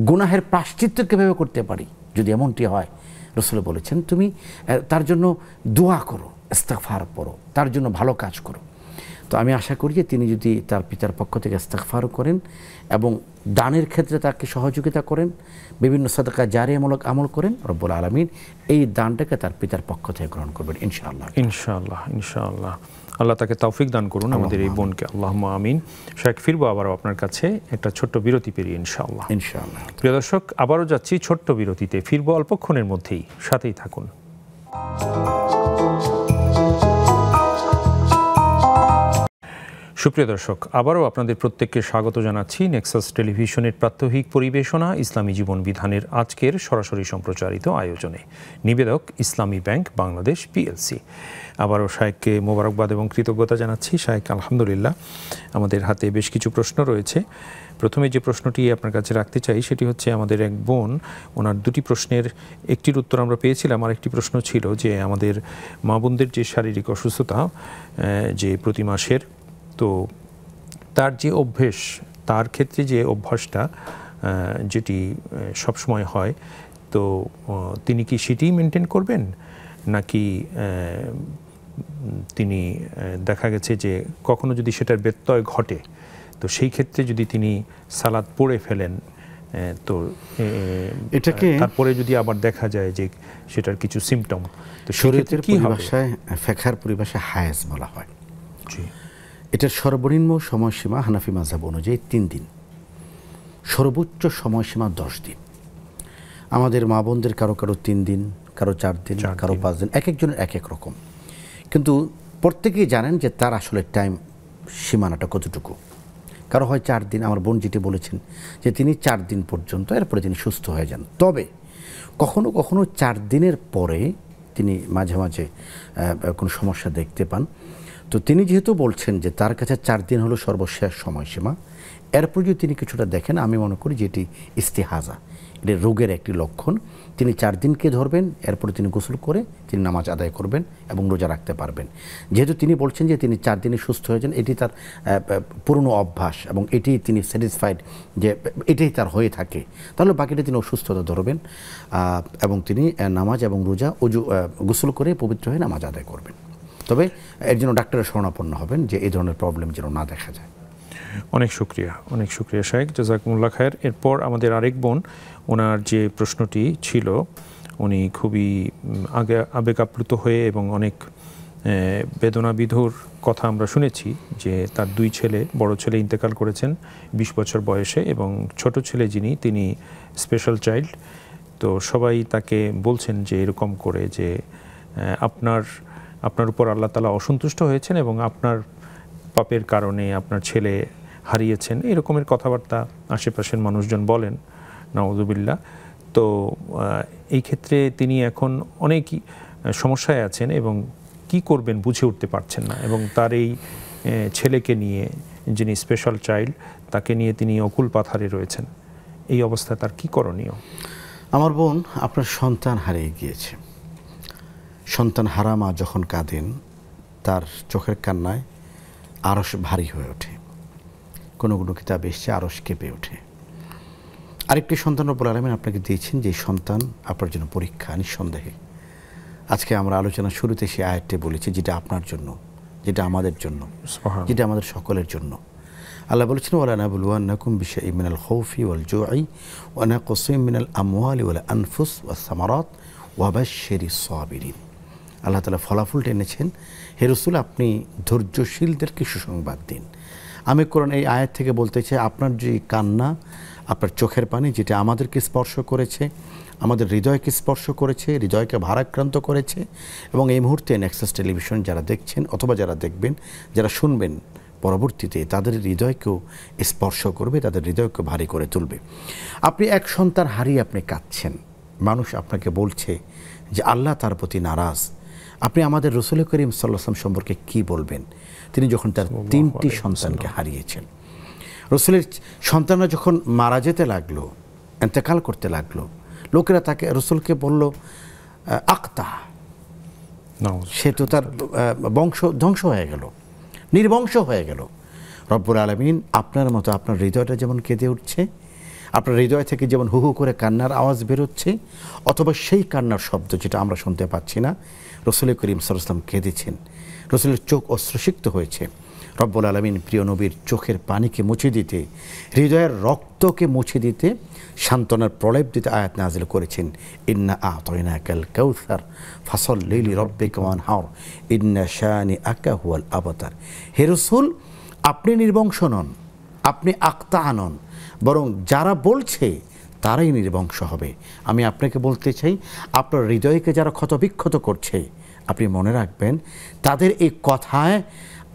S2: গুনাহের প্রাশ্চিত্য কীভাবে করতে পারি যদি এমনটি হয় রসুল বলেছেন তুমি তার জন্য দোয়া করো ইস্তাকফার পড়ো তার জন্য ভালো কাজ করো তো আমি আশা করি যে তিনি যদি তার পিতার পক্ষ থেকে ইস্তাকফারও করেন এবং দানের ক্ষেত্রে তাকে সহযোগিতা করেন বিভিন্ন সদকা জারিয়ামূলক আমল করেন রব্বুল আলমিন এই দানটাকে তার পিতার পক্ষ থেকে গ্রহণ করবেন ইনশাআল্লাহ ইনশাআল্লাহ ইনশাআল্লাহ
S1: আল্লাহ তাকে তৌফিক দান
S2: করুন আমাদের এই বোনকে আল্লাহ আমিন
S1: শেখ ফিরবো আবারও আপনার কাছে একটা ছোট্ট বিরতি পেরিয়ে ইনশাআল্লাহ ইনশাআল্লাহ প্রিয় দর্শক আবারও যাচ্ছি ছোট্ট বিরতিতে ফিরবো অল্পক্ষণের মধ্যেই সাথেই থাকুন সুপ্রিয় দর্শক আবারও আপনাদের প্রত্যেককে স্বাগত জানাচ্ছি নেক্সাস টেলিভিশনের প্রাত্যহিক পরিবেশনা ইসলামী জীবন বিধানের আজকের সরাসরি সম্প্রচারিত আয়োজনে নিবেদক ইসলামী ব্যাংক বাংলাদেশ পিএলসি আবারও শায়েককে মোবারকবাদ এবং কৃতজ্ঞতা জানাচ্ছি শায়েক আলহামদুলিল্লাহ আমাদের হাতে বেশ কিছু প্রশ্ন রয়েছে প্রথমে যে প্রশ্নটি আপনার কাছে রাখতে চাই সেটি হচ্ছে আমাদের এক বোন ওনার দুটি প্রশ্নের একটির উত্তর আমরা পেয়েছিলাম আর একটি প্রশ্ন ছিল যে আমাদের মা বোনদের যে শারীরিক অসুস্থতা যে প্রতি মাসের তো তার যে অভ্যেস তার ক্ষেত্রে যে অভ্যাসটা যেটি সবসময় হয় তো তিনি কি সেটি মেনটেন করবেন নাকি তিনি দেখা গেছে যে কখনো যদি সেটার ব্যত্যয় ঘটে তো সেই ক্ষেত্রে যদি তিনি সালাদ পড়ে ফেলেন তো
S2: এটাকে তারপরে যদি আবার দেখা যায় যে সেটার কিছু সিমটম তো শরীরের ভাষায় ফেখার পরিভাষায় হায়াস বলা হয় এটার সর্বনিম্ন সময়সীমা হানাফি মাঝাব অনুযায়ী তিন দিন সর্বোচ্চ সময়সীমা দশ দিন আমাদের মা বোনদের কারো কারো তিন দিন কারো চার দিন কারো পাঁচ দিন এক একজনের এক এক রকম কিন্তু প্রত্যেকেই জানেন যে তার আসলে টাইম সীমানাটা কতটুকু কারো হয় চার দিন আমার বোন যেটি বলেছেন যে তিনি চার দিন পর্যন্ত এরপরে তিনি সুস্থ হয়ে যান তবে কখনো কখনো চার দিনের পরে তিনি মাঝে মাঝে কোনো সমস্যা দেখতে পান তো তিনি যেহেতু বলছেন যে তার কাছে চার দিন হলো সর্বশেষ সময়সীমা এরপর যদি তিনি কিছুটা দেখেন আমি মনে করি যে এটি ইস্তেহাজা এটি রোগের একটি লক্ষণ তিনি চার দিনকে ধরবেন এরপরে তিনি গোসল করে তিনি নামাজ আদায় করবেন এবং রোজা রাখতে পারবেন যেহেতু তিনি বলছেন যে তিনি চার দিনে সুস্থ হয়েছেন এটি তার পুরনো অভ্যাস এবং এটি তিনি স্যাটিসফাইড যে এটাই তার হয়ে থাকে তাহলে বাকিটা তিনি অসুস্থতা ধরবেন এবং তিনি নামাজ এবং রোজা অজু গোসল করে পবিত্র হয়ে নামাজ আদায় করবেন তবে এর জন্য ডাক্তারের শরণাপন্ন হবেন যে এই ধরনের প্রবলেম যেন না দেখা যায়
S1: অনেক শুক্রিয়া অনেক শুক্রিয়া শাহেক জাজাকুল্লা খায়ের এরপর আমাদের আরেক বোন ওনার যে প্রশ্নটি ছিল উনি খুবই আগে আবেগ আপ্লুত হয়ে এবং অনেক বেদনাবিধুর কথা আমরা শুনেছি যে তার দুই ছেলে বড় ছেলে ইন্তেকাল করেছেন ২০ বছর বয়সে এবং ছোট ছেলে যিনি তিনি স্পেশাল চাইল্ড তো সবাই তাকে বলছেন যে এরকম করে যে আপনার আপনার উপর আল্লাহ তালা অসন্তুষ্ট হয়েছেন এবং আপনার পাপের কারণে আপনার ছেলে হারিয়েছেন এরকমের কথাবার্তা আশেপাশের মানুষজন বলেন নওয়াজুবিল্লা তো এই ক্ষেত্রে তিনি এখন অনেক সমস্যায় আছেন এবং কি করবেন বুঝে উঠতে পারছেন না এবং তার এই ছেলেকে নিয়ে যিনি স্পেশাল চাইল্ড তাকে নিয়ে তিনি অকুল পাথারে রয়েছেন এই অবস্থায় তার কি করণীয়
S2: আমার বোন আপনার সন্তান হারিয়ে গিয়েছে সন্তান হারা মা যখন কাঁদেন তার চোখের কান্নায় আরস ভারী হয়ে ওঠে কোনো কোনো কিতাব এসছে আরস কেঁপে ওঠে আরেকটি সন্তান রব্বুল আলমিন আপনাকে দিয়েছেন যে সন্তান আপনার জন্য পরীক্ষা নিঃসন্দেহে আজকে আমরা আলোচনা শুরুতে সে আয়াতটি বলেছি যেটা আপনার জন্য যেটা আমাদের জন্য যেটা আমাদের সকলের জন্য আল্লাহ বলেছেন ওয়ালা নাবুলুয়ান্নাকুম বিশা মিনাল খৌফি ওয়াল জো আই নাকসিম মিনাল আমওয়ালি ওয়াল আনফুস ওয়া সামারত ওয়া শেরি সাবিরিন আল্লাহ তালা ফলাফল টেনেছেন হে রসুল আপনি ধৈর্যশীলদেরকে সুসংবাদ দিন আমি কোরআন এই আয়াত থেকে বলতে চাই আপনার যে কান্না আপনার চোখের পানি যেটা আমাদেরকে স্পর্শ করেছে আমাদের হৃদয়কে স্পর্শ করেছে হৃদয়কে ভারাক্রান্ত করেছে এবং এই মুহূর্তে নেক্সাস টেলিভিশন যারা দেখছেন অথবা যারা দেখবেন যারা শুনবেন পরবর্তীতে তাদের হৃদয়কেও স্পর্শ করবে তাদের হৃদয়কে ভারী করে তুলবে আপনি এক সন্তান হারিয়ে আপনি কাঁদছেন মানুষ আপনাকে বলছে যে আল্লাহ তার প্রতি নারাজ আপনি আমাদের রসুল করিম সাল্লাম সম্পর্কে কি বলবেন তিনি যখন তার তিনটি সন্তানকে হারিয়েছেন রসুলের সন্তানরা যখন মারা যেতে লাগলো এতেকাল করতে লাগলো লোকেরা তাকে রসুলকে বলল আক্তা সে তো তার বংশ ধ্বংস হয়ে গেল নির্বংশ হয়ে গেল রব্বুর আলমিন আপনার মতো আপনার হৃদয়টা যেমন কেঁদে উঠছে আপনার হৃদয় থেকে যেমন হুহু করে কান্নার আওয়াজ বেরোচ্ছে অথবা সেই কান্নার শব্দ যেটা আমরা শুনতে পাচ্ছি না রসুল করিম সরসলাম কেঁদেছেন রসুলের চোখ অশ্রুসিক্ত হয়েছে রব্বুল আলমিন প্রিয় নবীর চোখের পানিকে মুছে দিতে হৃদয়ের রক্তকে মুছে দিতে সান্ত্বনার প্রলেপ দিতে আয়াত নাজিল করেছেন ইন্না আতয়না কাল কৌসার ফাসল লিলি রব্বে কমান হাওর ইন্না শানি আকা হুয়াল আবতার হেরসুল আপনি নির্বংশ নন আপনি আক্তা আনন বরং যারা বলছে তারাই নির্বংশ হবে আমি আপনাকে বলতে চাই আপনার হৃদয়কে যারা ক্ষতবিক্ষত করছে আপনি মনে রাখবেন তাদের এই কথায়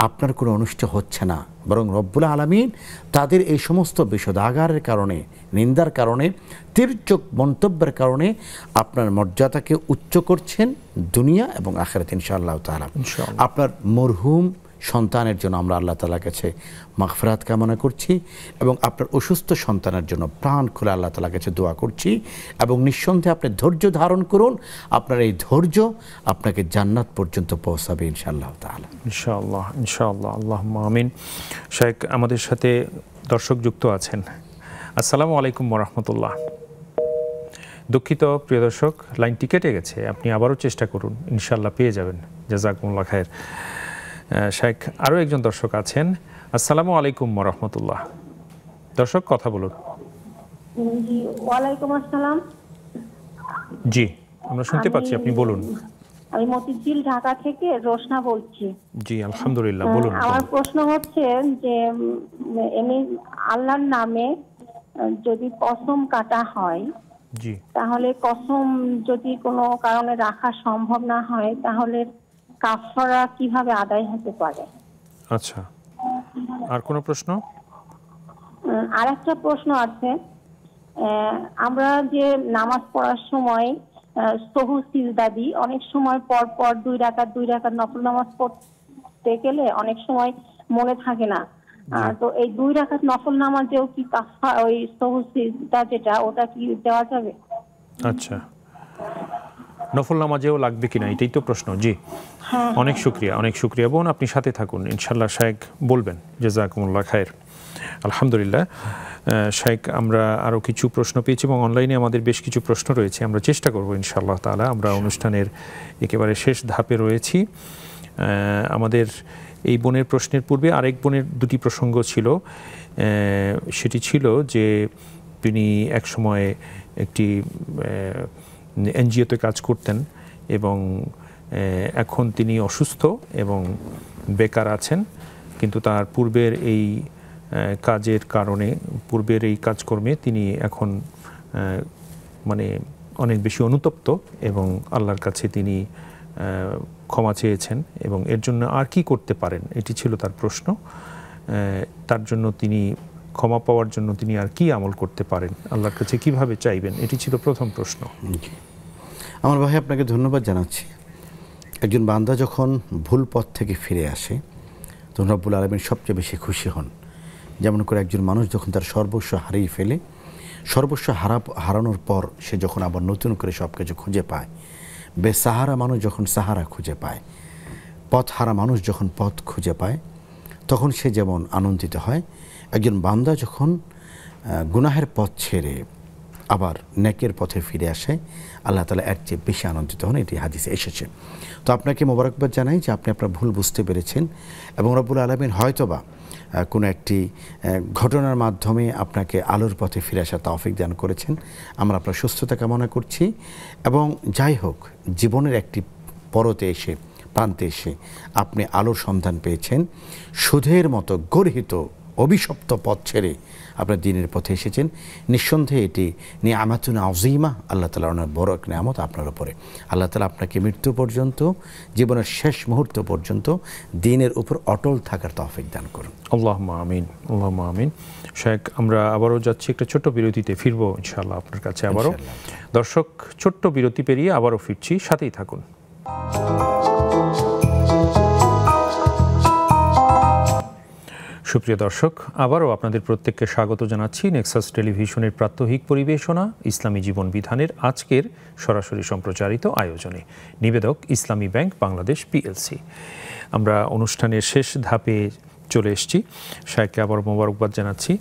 S2: আপনার কোনো অনুষ্ঠিত হচ্ছে না বরং রব্বুল আলমিন তাদের এই সমস্ত বিষদাগারের কারণে নিন্দার কারণে তীর্যক মন্তব্যের কারণে আপনার মর্যাদাকে উচ্চ করছেন দুনিয়া এবং আখেরাত ইনশাআল্লাহ তালা আপনার মরহুম সন্তানের জন্য আমরা আল্লাহ তালা কাছে মাফরাত কামনা করছি এবং আপনার অসুস্থ সন্তানের জন্য প্রাণ খুলে আল্লাহ তালা কাছে দোয়া করছি এবং নিঃসন্দেহে আপনি ধৈর্য ধারণ করুন আপনার এই ধৈর্য আপনাকে জান্নাত পর্যন্ত পৌঁছাবে ইনশাআল্লাহ তাহলে ইনশাআল্লাহ
S1: ইনশাআল্লাহ আল্লাহ মামিন শেখ আমাদের সাথে দর্শক যুক্ত আছেন আসসালামু আলাইকুম রহমতুল্লাহ দুঃখিত প্রিয় দর্শক লাইনটি কেটে গেছে আপনি আবারও চেষ্টা করুন ইনশাল্লাহ পেয়ে যাবেন জাজাকুমুল্লা খায়ের শেখ আরও একজন দর্শক আছেন আসসালামু আলাইকুম রহমতুল্লাহ দর্শক কথা বলুন
S4: ওয়ালাইকুম আসসালাম
S1: জি আমরা শুনতে পাচ্ছি আপনি বলুন
S4: আমি মতিঝিল ঢাকা থেকে রোশনা বলছি
S1: জি আলহামদুলিল্লাহ বলুন আমার
S4: প্রশ্ন হচ্ছে যে এমনি আল্লাহর নামে যদি কসম কাটা হয় জি তাহলে কসম যদি কোনো কারণে রাখা সম্ভব না হয় তাহলে কাফারা কিভাবে আদায় হতে পারে
S1: আচ্ছা আর কোনো প্রশ্ন
S4: আর একটা প্রশ্ন আছে আমরা যে নামাজ পড়ার সময় সহু সিজদা দিই অনেক সময় পর পর দুই রাকাত দুই রাকাত নফল নামাজ পড়তে গেলে অনেক সময় মনে থাকে না তো এই দুই রাকাত নফল নামাজেও কি কাফা ওই সহু সিজদা যেটা ওটা কি দেওয়া যাবে
S1: আচ্ছা নফল নামাজেও লাগবে কিনা এটাই তো প্রশ্ন জি হ্যাঁ। অনেক শুক্রিয়া অনেক শুক্রিয়া বোন আপনি সাথে থাকুন ইনশাল্লাহ শাহেক বলবেন জেজাকুমুল্লাহ খায়ের আলহামদুলিল্লাহ শাহেক আমরা আরও কিছু প্রশ্ন পেয়েছি এবং অনলাইনে আমাদের বেশ কিছু প্রশ্ন রয়েছে আমরা চেষ্টা করব ইনশাল্লাহ তালা আমরা অনুষ্ঠানের একেবারে শেষ ধাপে রয়েছি আমাদের এই বোনের প্রশ্নের পূর্বে আরেক বোনের দুটি প্রসঙ্গ ছিল সেটি ছিল যে তিনি একসময় একটি এনজিওতে কাজ করতেন এবং এখন তিনি অসুস্থ এবং বেকার আছেন কিন্তু তার পূর্বের এই কাজের কারণে পূর্বের এই কাজকর্মে তিনি এখন মানে অনেক বেশি অনুতপ্ত এবং আল্লাহর কাছে তিনি ক্ষমা চেয়েছেন এবং এর জন্য আর কি করতে পারেন এটি ছিল তার প্রশ্ন তার জন্য তিনি ক্ষমা পাওয়ার জন্য তিনি আর কি আমল করতে পারেন আল্লাহর কাছে কিভাবে চাইবেন এটি ছিল প্রথম
S2: প্রশ্ন আমার ভাই আপনাকে ধন্যবাদ জানাচ্ছি একজন বান্দা যখন ভুল পথ থেকে ফিরে আসে তখন রব্বুল আলমিন সবচেয়ে বেশি খুশি হন যেমন করে একজন মানুষ যখন তার সর্বস্ব হারিয়ে ফেলে সর্বস্ব হারা হারানোর পর সে যখন আবার নতুন করে সব কিছু খুঁজে পায় বেসাহারা মানুষ যখন সাহারা খুঁজে পায় পথ হারা মানুষ যখন পথ খুঁজে পায় তখন সে যেমন আনন্দিত হয় একজন বান্দা যখন গুনাহের পথ ছেড়ে আবার নেকের পথে ফিরে আসে আল্লাহ তালা এর চেয়ে বেশি আনন্দিত হন এটি হাদিসে এসেছে তো আপনাকে মোবারকবাদ জানাই যে আপনি আপনার ভুল বুঝতে পেরেছেন এবং রব্বুল আলমিন হয়তোবা কোনো একটি ঘটনার মাধ্যমে আপনাকে আলোর পথে ফিরে আসা তাফিক দান করেছেন আমরা আপনার সুস্থতা কামনা করছি এবং যাই হোক জীবনের একটি পরতে এসে প্রান্তে এসে আপনি আলোর সন্ধান পেয়েছেন সুধের মতো গর্হিত অভিশপ্ত পথ ছেড়ে আপনার দিনের পথে এসেছেন নিঃসন্দেহে এটি নিয়ে আমাতুন আজিমা আল্লাহ তালা অনেক বড় এক নেয়ামত আপনার উপরে আল্লাহ তালা আপনাকে মৃত্যু পর্যন্ত জীবনের শেষ মুহূর্ত পর্যন্ত দিনের উপর অটল থাকার তহফিক দান করুন আল্লাহ আমিন আল্লাহ
S1: আমিন শেখ আমরা আবারও যাচ্ছি একটা ছোট্ট বিরতিতে ফিরবো ইনশাআল্লাহ আপনার কাছে আবারও দর্শক ছোট্ট বিরতি পেরিয়ে আবারও ফিরছি সাথেই থাকুন সুপ্রিয় দর্শক আবারও আপনাদের প্রত্যেককে স্বাগত জানাচ্ছি নেক্সাস টেলিভিশনের প্রাত্যহিক পরিবেশনা ইসলামী জীবন বিধানের আজকের সরাসরি সম্প্রচারিত আয়োজনে নিবেদক ইসলামী ব্যাংক বাংলাদেশ পিএলসি আমরা অনুষ্ঠানের শেষ ধাপে চলে এসেছি শাহেককে আবার মোবারকবাদ জানাচ্ছি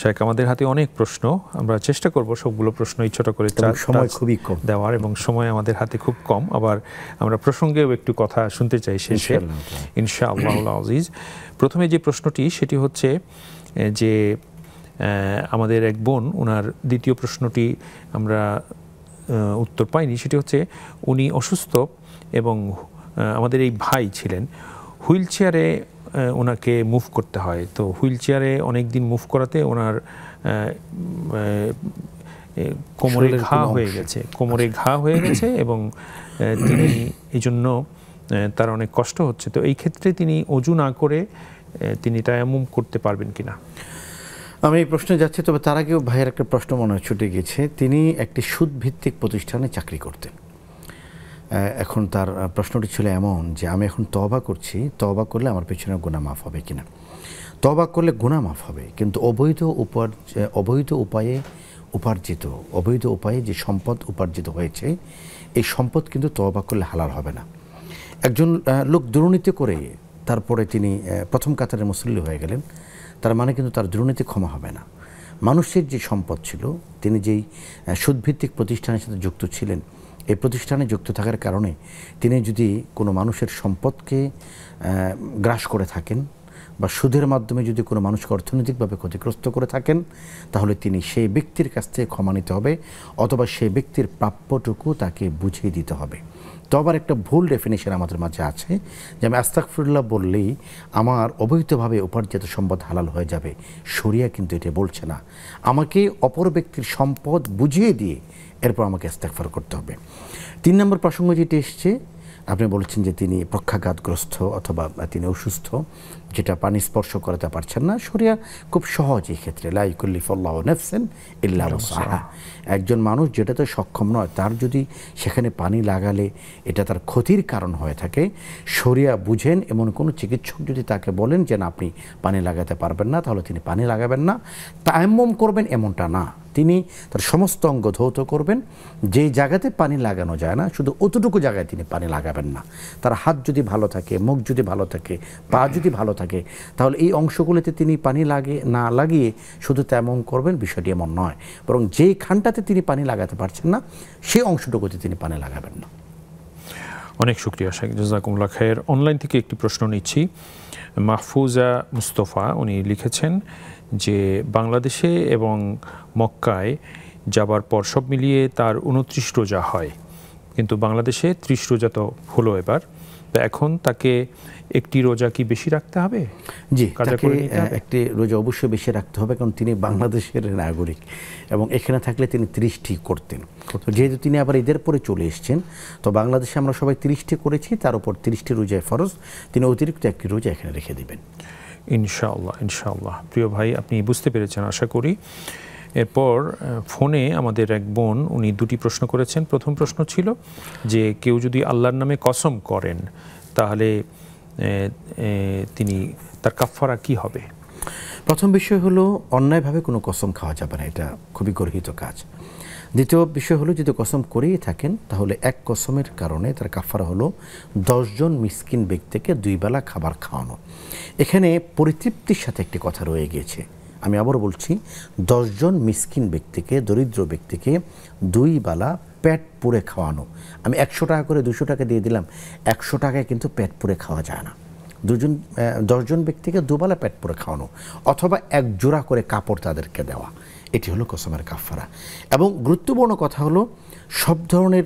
S1: শাহেক আমাদের হাতে অনেক প্রশ্ন আমরা চেষ্টা করব সবগুলো প্রশ্নই ইচ্ছা করে সময় খুবই কম দেওয়ার এবং সময় আমাদের হাতে খুব কম আবার আমরা প্রসঙ্গেও একটু কথা শুনতে চাই শেষে ইনশা আল্লাহ আজিজ প্রথমে যে প্রশ্নটি সেটি হচ্ছে যে আমাদের এক বোন ওনার দ্বিতীয় প্রশ্নটি আমরা উত্তর পাইনি সেটি হচ্ছে উনি অসুস্থ এবং আমাদের এই ভাই ছিলেন হুইল চেয়ারে ওনাকে মুভ করতে হয় তো হুইল চেয়ারে অনেক দিন মুভ করাতে ওনার কোমরে ঘা হয়ে গেছে কোমরে ঘা হয়ে গেছে এবং তিনি এই জন্য তার অনেক কষ্ট হচ্ছে তো এই ক্ষেত্রে তিনি অজু না করে তিনি তায়ামুম করতে পারবেন কিনা
S2: আমি এই প্রশ্নে যাচ্ছি তবে তার আগেও ভাইয়ের একটা প্রশ্ন মনে ছুটে গেছে তিনি একটি সুদ ভিত্তিক প্রতিষ্ঠানে চাকরি করতেন এখন তার প্রশ্নটি ছিল এমন যে আমি এখন তবা করছি তবা করলে আমার পেছনে গুণা মাফ হবে কিনা তবা করলে গুণা মাফ হবে কিন্তু অবৈধ উপার অবৈধ উপায়ে উপার্জিত অবৈধ উপায়ে যে সম্পদ উপার্জিত হয়েছে এই সম্পদ কিন্তু তবা করলে হালাল হবে না একজন লোক দুর্নীতি করে তারপরে তিনি প্রথম কাতারে মুসল্লি হয়ে গেলেন তার মানে কিন্তু তার দুর্নীতি ক্ষমা হবে না মানুষের যে সম্পদ ছিল তিনি যেই সুদভিত্তিক প্রতিষ্ঠানের সাথে যুক্ত ছিলেন এই প্রতিষ্ঠানে যুক্ত থাকার কারণে তিনি যদি কোনো মানুষের সম্পদকে গ্রাস করে থাকেন বা সুদের মাধ্যমে যদি কোনো মানুষকে অর্থনৈতিকভাবে ক্ষতিগ্রস্ত করে থাকেন তাহলে তিনি সেই ব্যক্তির কাছ থেকে ক্ষমা নিতে হবে অথবা সেই ব্যক্তির প্রাপ্যটুকু তাকে বুঝিয়ে দিতে হবে তো আবার একটা ভুল ডেফিনেশন আমাদের মাঝে আছে যে আমি আস্তাকফুল্লাহ বললেই আমার অবৈধভাবে উপার্জিত সম্পদ হালাল হয়ে যাবে সরিয়া কিন্তু এটা বলছে না আমাকে অপর ব্যক্তির সম্পদ বুঝিয়ে দিয়ে এরপর আমাকে আস্তাকফার করতে হবে তিন নম্বর প্রসঙ্গ যেটি এসছে আপনি বলেছেন যে তিনি প্রক্ষাঘাতগ্রস্ত অথবা তিনি অসুস্থ যেটা পানি স্পর্শ করাতে পারছেন না শরিয়া খুব সহজ এই ক্ষেত্রে লাইকুল্লিফল্লাহ নেফসেন ইল্লা সাহা একজন মানুষ যেটাতে সক্ষম নয় তার যদি সেখানে পানি লাগালে এটা তার ক্ষতির কারণ হয়ে থাকে শরিয়া বুঝেন এমন কোনো চিকিৎসক যদি তাকে বলেন যে না আপনি পানি লাগাতে পারবেন না তাহলে তিনি পানি লাগাবেন না তায়াম্মম করবেন এমনটা না তিনি তার সমস্ত অঙ্গ ধৌত করবেন যেই জায়গাতে পানি লাগানো যায় না শুধু অতটুকু জায়গায় তিনি পানি লাগাবেন না তার হাত যদি ভালো থাকে মুখ যদি ভালো থাকে পা যদি ভালো থাকে তাহলে এই অংশগুলিতে তিনি পানি লাগে না লাগিয়ে শুধু তেমন করবেন বিষয়টি এমন নয় বরং যেইখানটাতে তিনি পানি লাগাতে পারছেন না সেই অংশটুকুতে তিনি পানি লাগাবেন না অনেক শুক্রিয়া শেখ জাজাকুমুল্লা খায়ের
S1: অনলাইন থেকে একটি প্রশ্ন নিচ্ছি মাহফুজা মুস্তফা উনি লিখেছেন যে বাংলাদেশে এবং মক্কায় যাবার পর সব মিলিয়ে তার উনত্রিশ রোজা হয় কিন্তু বাংলাদেশে ত্রিশ রোজা তো হলো এবার তো এখন
S2: তাকে একটি রোজা কি বেশি রাখতে হবে জি তাকে একটি রোজা অবশ্যই বেশি রাখতে হবে কারণ তিনি বাংলাদেশের নাগরিক এবং এখানে থাকলে তিনি তিরিশটি করতেন তো যেহেতু তিনি আবার ঈদের পরে চলে এসছেন তো বাংলাদেশে আমরা সবাই তিরিশটি করেছি তার উপর তিরিশটি রোজায় ফরজ তিনি অতিরিক্ত একটি রোজা এখানে রেখে দেবেন ইনশাআল্লাহ ইনশাআল্লাহ প্রিয় ভাই আপনি
S1: বুঝতে পেরেছেন আশা করি এরপর ফোনে আমাদের এক বোন উনি দুটি প্রশ্ন করেছেন প্রথম প্রশ্ন ছিল যে কেউ যদি আল্লাহর নামে কসম করেন তাহলে তিনি তার কাফারা কি হবে
S2: প্রথম বিষয় হলো অন্যায়ভাবে কোনো কসম খাওয়া যাবে না এটা খুবই গর্হিত কাজ দ্বিতীয় বিষয় হলো যদি কসম করেই থাকেন তাহলে এক কসমের কারণে তার কাফারা হলো দশজন মিসকিন ব্যক্তিকে দুই বেলা খাবার খাওয়ানো এখানে পরিতৃপ্তির সাথে একটি কথা রয়ে গিয়েছে আমি আবার বলছি দশজন মিসকিন ব্যক্তিকে দরিদ্র ব্যক্তিকে দুই বালা পেট পুড়ে খাওয়ানো আমি একশো টাকা করে দুশো টাকা দিয়ে দিলাম একশো টাকায় কিন্তু পেট পুড়ে খাওয়া যায় না দুজন দশজন ব্যক্তিকে দুবেলা পেট পুড়ে খাওয়ানো অথবা এক জোড়া করে কাপড় তাদেরকে দেওয়া এটি হলো কসমের কাফারা এবং গুরুত্বপূর্ণ কথা হলো সব ধরনের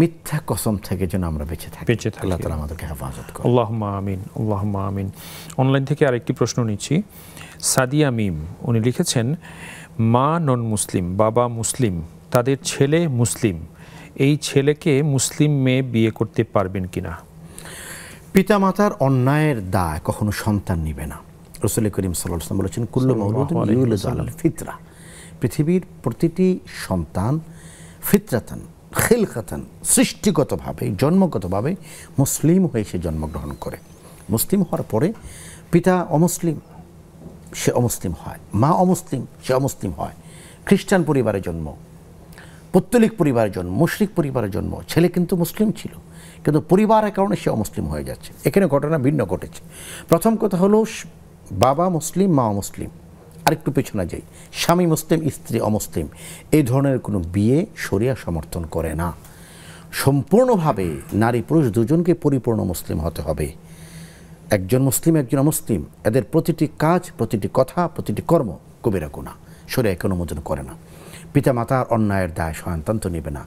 S2: মিথ্যা কসম থেকে যেন আমরা বেঁচে থাকি বেঁচে থাকি আল্লাহ তালা আমাদেরকে হেফাজত করে আল্লাহ
S1: আমিন আল্লাহ আমিন অনলাইন থেকে আরেকটি প্রশ্ন নিচ্ছি সাদিয়া মিম উনি লিখেছেন মা নন মুসলিম বাবা মুসলিম তাদের ছেলে মুসলিম এই ছেলেকে মুসলিম মেয়ে বিয়ে করতে পারবেন কিনা
S2: মাতার অন্যায়ের দায় কখনো সন্তান নিবে না রসুল করিম সাল্লাম বলেছেন কুল্লু মৌলুদ ফিতরা পৃথিবীর প্রতিটি সন্তান ফিতরাতান খেলখাতান সৃষ্টিগতভাবে জন্মগতভাবে মুসলিম হয়ে সে জন্মগ্রহণ করে মুসলিম হওয়ার পরে পিতা অমুসলিম সে অমুসলিম হয় মা অমুসলিম সে অমুসলিম হয় খ্রিস্টান পরিবারে জন্ম পুত্তলিক পরিবারের জন্ম মুশরিক পরিবারের জন্ম ছেলে কিন্তু মুসলিম ছিল কিন্তু পরিবারের কারণে সে অমুসলিম হয়ে যাচ্ছে এখানে ঘটনা ভিন্ন ঘটেছে প্রথম কথা হলো বাবা মুসলিম মা মুসলিম আরেকটু পেছনে যাই স্বামী মুসলিম স্ত্রী অমুসলিম এই ধরনের কোনো বিয়ে সরিয়া সমর্থন করে না সম্পূর্ণভাবে নারী পুরুষ দুজনকে পরিপূর্ণ মুসলিম হতে হবে একজন মুসলিম একজন অমুসলিম এদের প্রতিটি কাজ প্রতিটি কথা প্রতিটি কর্ম কবিরা গুণা সরিয়া কোনো অনুমোদন করে না পিতামাতার অন্যায়ের দায় সন্তান তো নেবে না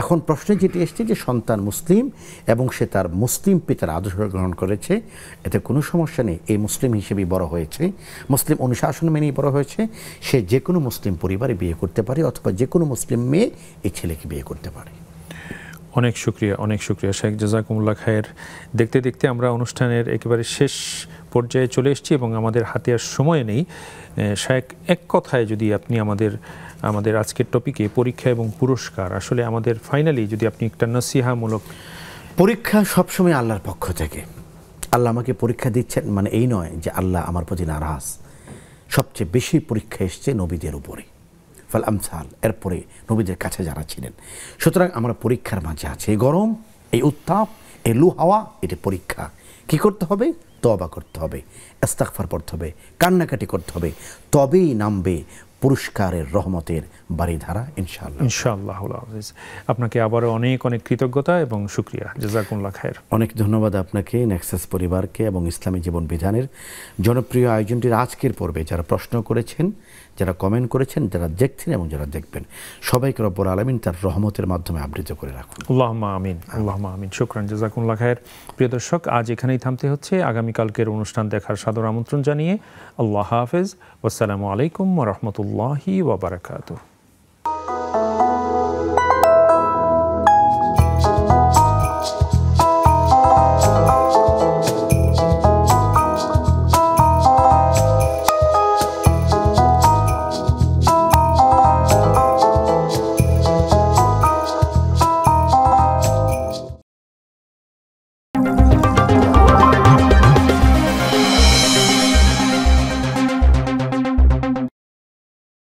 S2: এখন প্রশ্নে যেটি এসছে যে সন্তান মুসলিম এবং সে তার মুসলিম পিতার আদর্শ গ্রহণ করেছে এতে কোনো সমস্যা নেই এই মুসলিম হিসেবেই বড় হয়েছে মুসলিম অনুশাসন মেনেই বড় হয়েছে সে যে কোনো মুসলিম পরিবারে বিয়ে করতে পারে অথবা যে কোনো মুসলিম মেয়ে এই ছেলেকে বিয়ে
S1: করতে পারে অনেক শুক্রিয়া অনেক শুক্রিয়া শেখ জাজাকুমুল্লা খায়ের দেখতে দেখতে আমরা অনুষ্ঠানের একেবারে শেষ পর্যায়ে চলে এসেছি এবং আমাদের হাতে আর সময় নেই শেখ এক কথায় যদি আপনি আমাদের আমাদের আজকের টপিকে পরীক্ষা এবং পুরস্কার আসলে
S2: আমাদের ফাইনালি যদি আপনি একটা নসিহামূলক পরীক্ষা সবসময় আল্লাহর পক্ষ থেকে আল্লাহ আমাকে পরীক্ষা দিচ্ছেন মানে এই নয় যে আল্লাহ আমার প্রতি নারাজ সবচেয়ে বেশি পরীক্ষা এসছে নবীদের উপরে ফল আমসাল এরপরে নবীদের কাছে যারা ছিলেন সুতরাং আমরা পরীক্ষার মাঝে আছে এই গরম এই উত্তাপ এই লু হাওয়া এটা পরীক্ষা কি করতে হবে তবা করতে হবে এস্তাকফার পড়তে হবে কান্নাকাটি করতে হবে তবেই নামবে পুরস্কারের রহমতের বারিধারা ইনশাআল্লাহ ইনশাআল্লাহ আজিজ
S1: আপনাকে আবারও অনেক অনেক কৃতজ্ঞতা এবং সুক্রিয়া জাজাকুল্লাহ খায়ের
S2: অনেক ধন্যবাদ আপনাকে নেক্সাস পরিবারকে এবং ইসলামী জীবন বিধানের জনপ্রিয় আয়োজনটির আজকের পর্বে যারা প্রশ্ন করেছেন যারা কমেন্ট করেছেন যারা দেখছেন এবং যারা দেখবেন সবাইকে রব্বর আলমিন তার রহমতের মাধ্যমে আবৃত করে রাখুন
S1: আল্লাহমা আমিন আল্লাহমা আমিন শুক্রান জাজাকুল্লা খায়ের প্রিয় দর্শক আজ এখানেই থামতে হচ্ছে আগামীকালকের অনুষ্ঠান দেখার সাদর আমন্ত্রণ জানিয়ে আল্লাহ হাফেজ আসসালামু আলাইকুম রহমতুল্লাহি ওবরাকাতু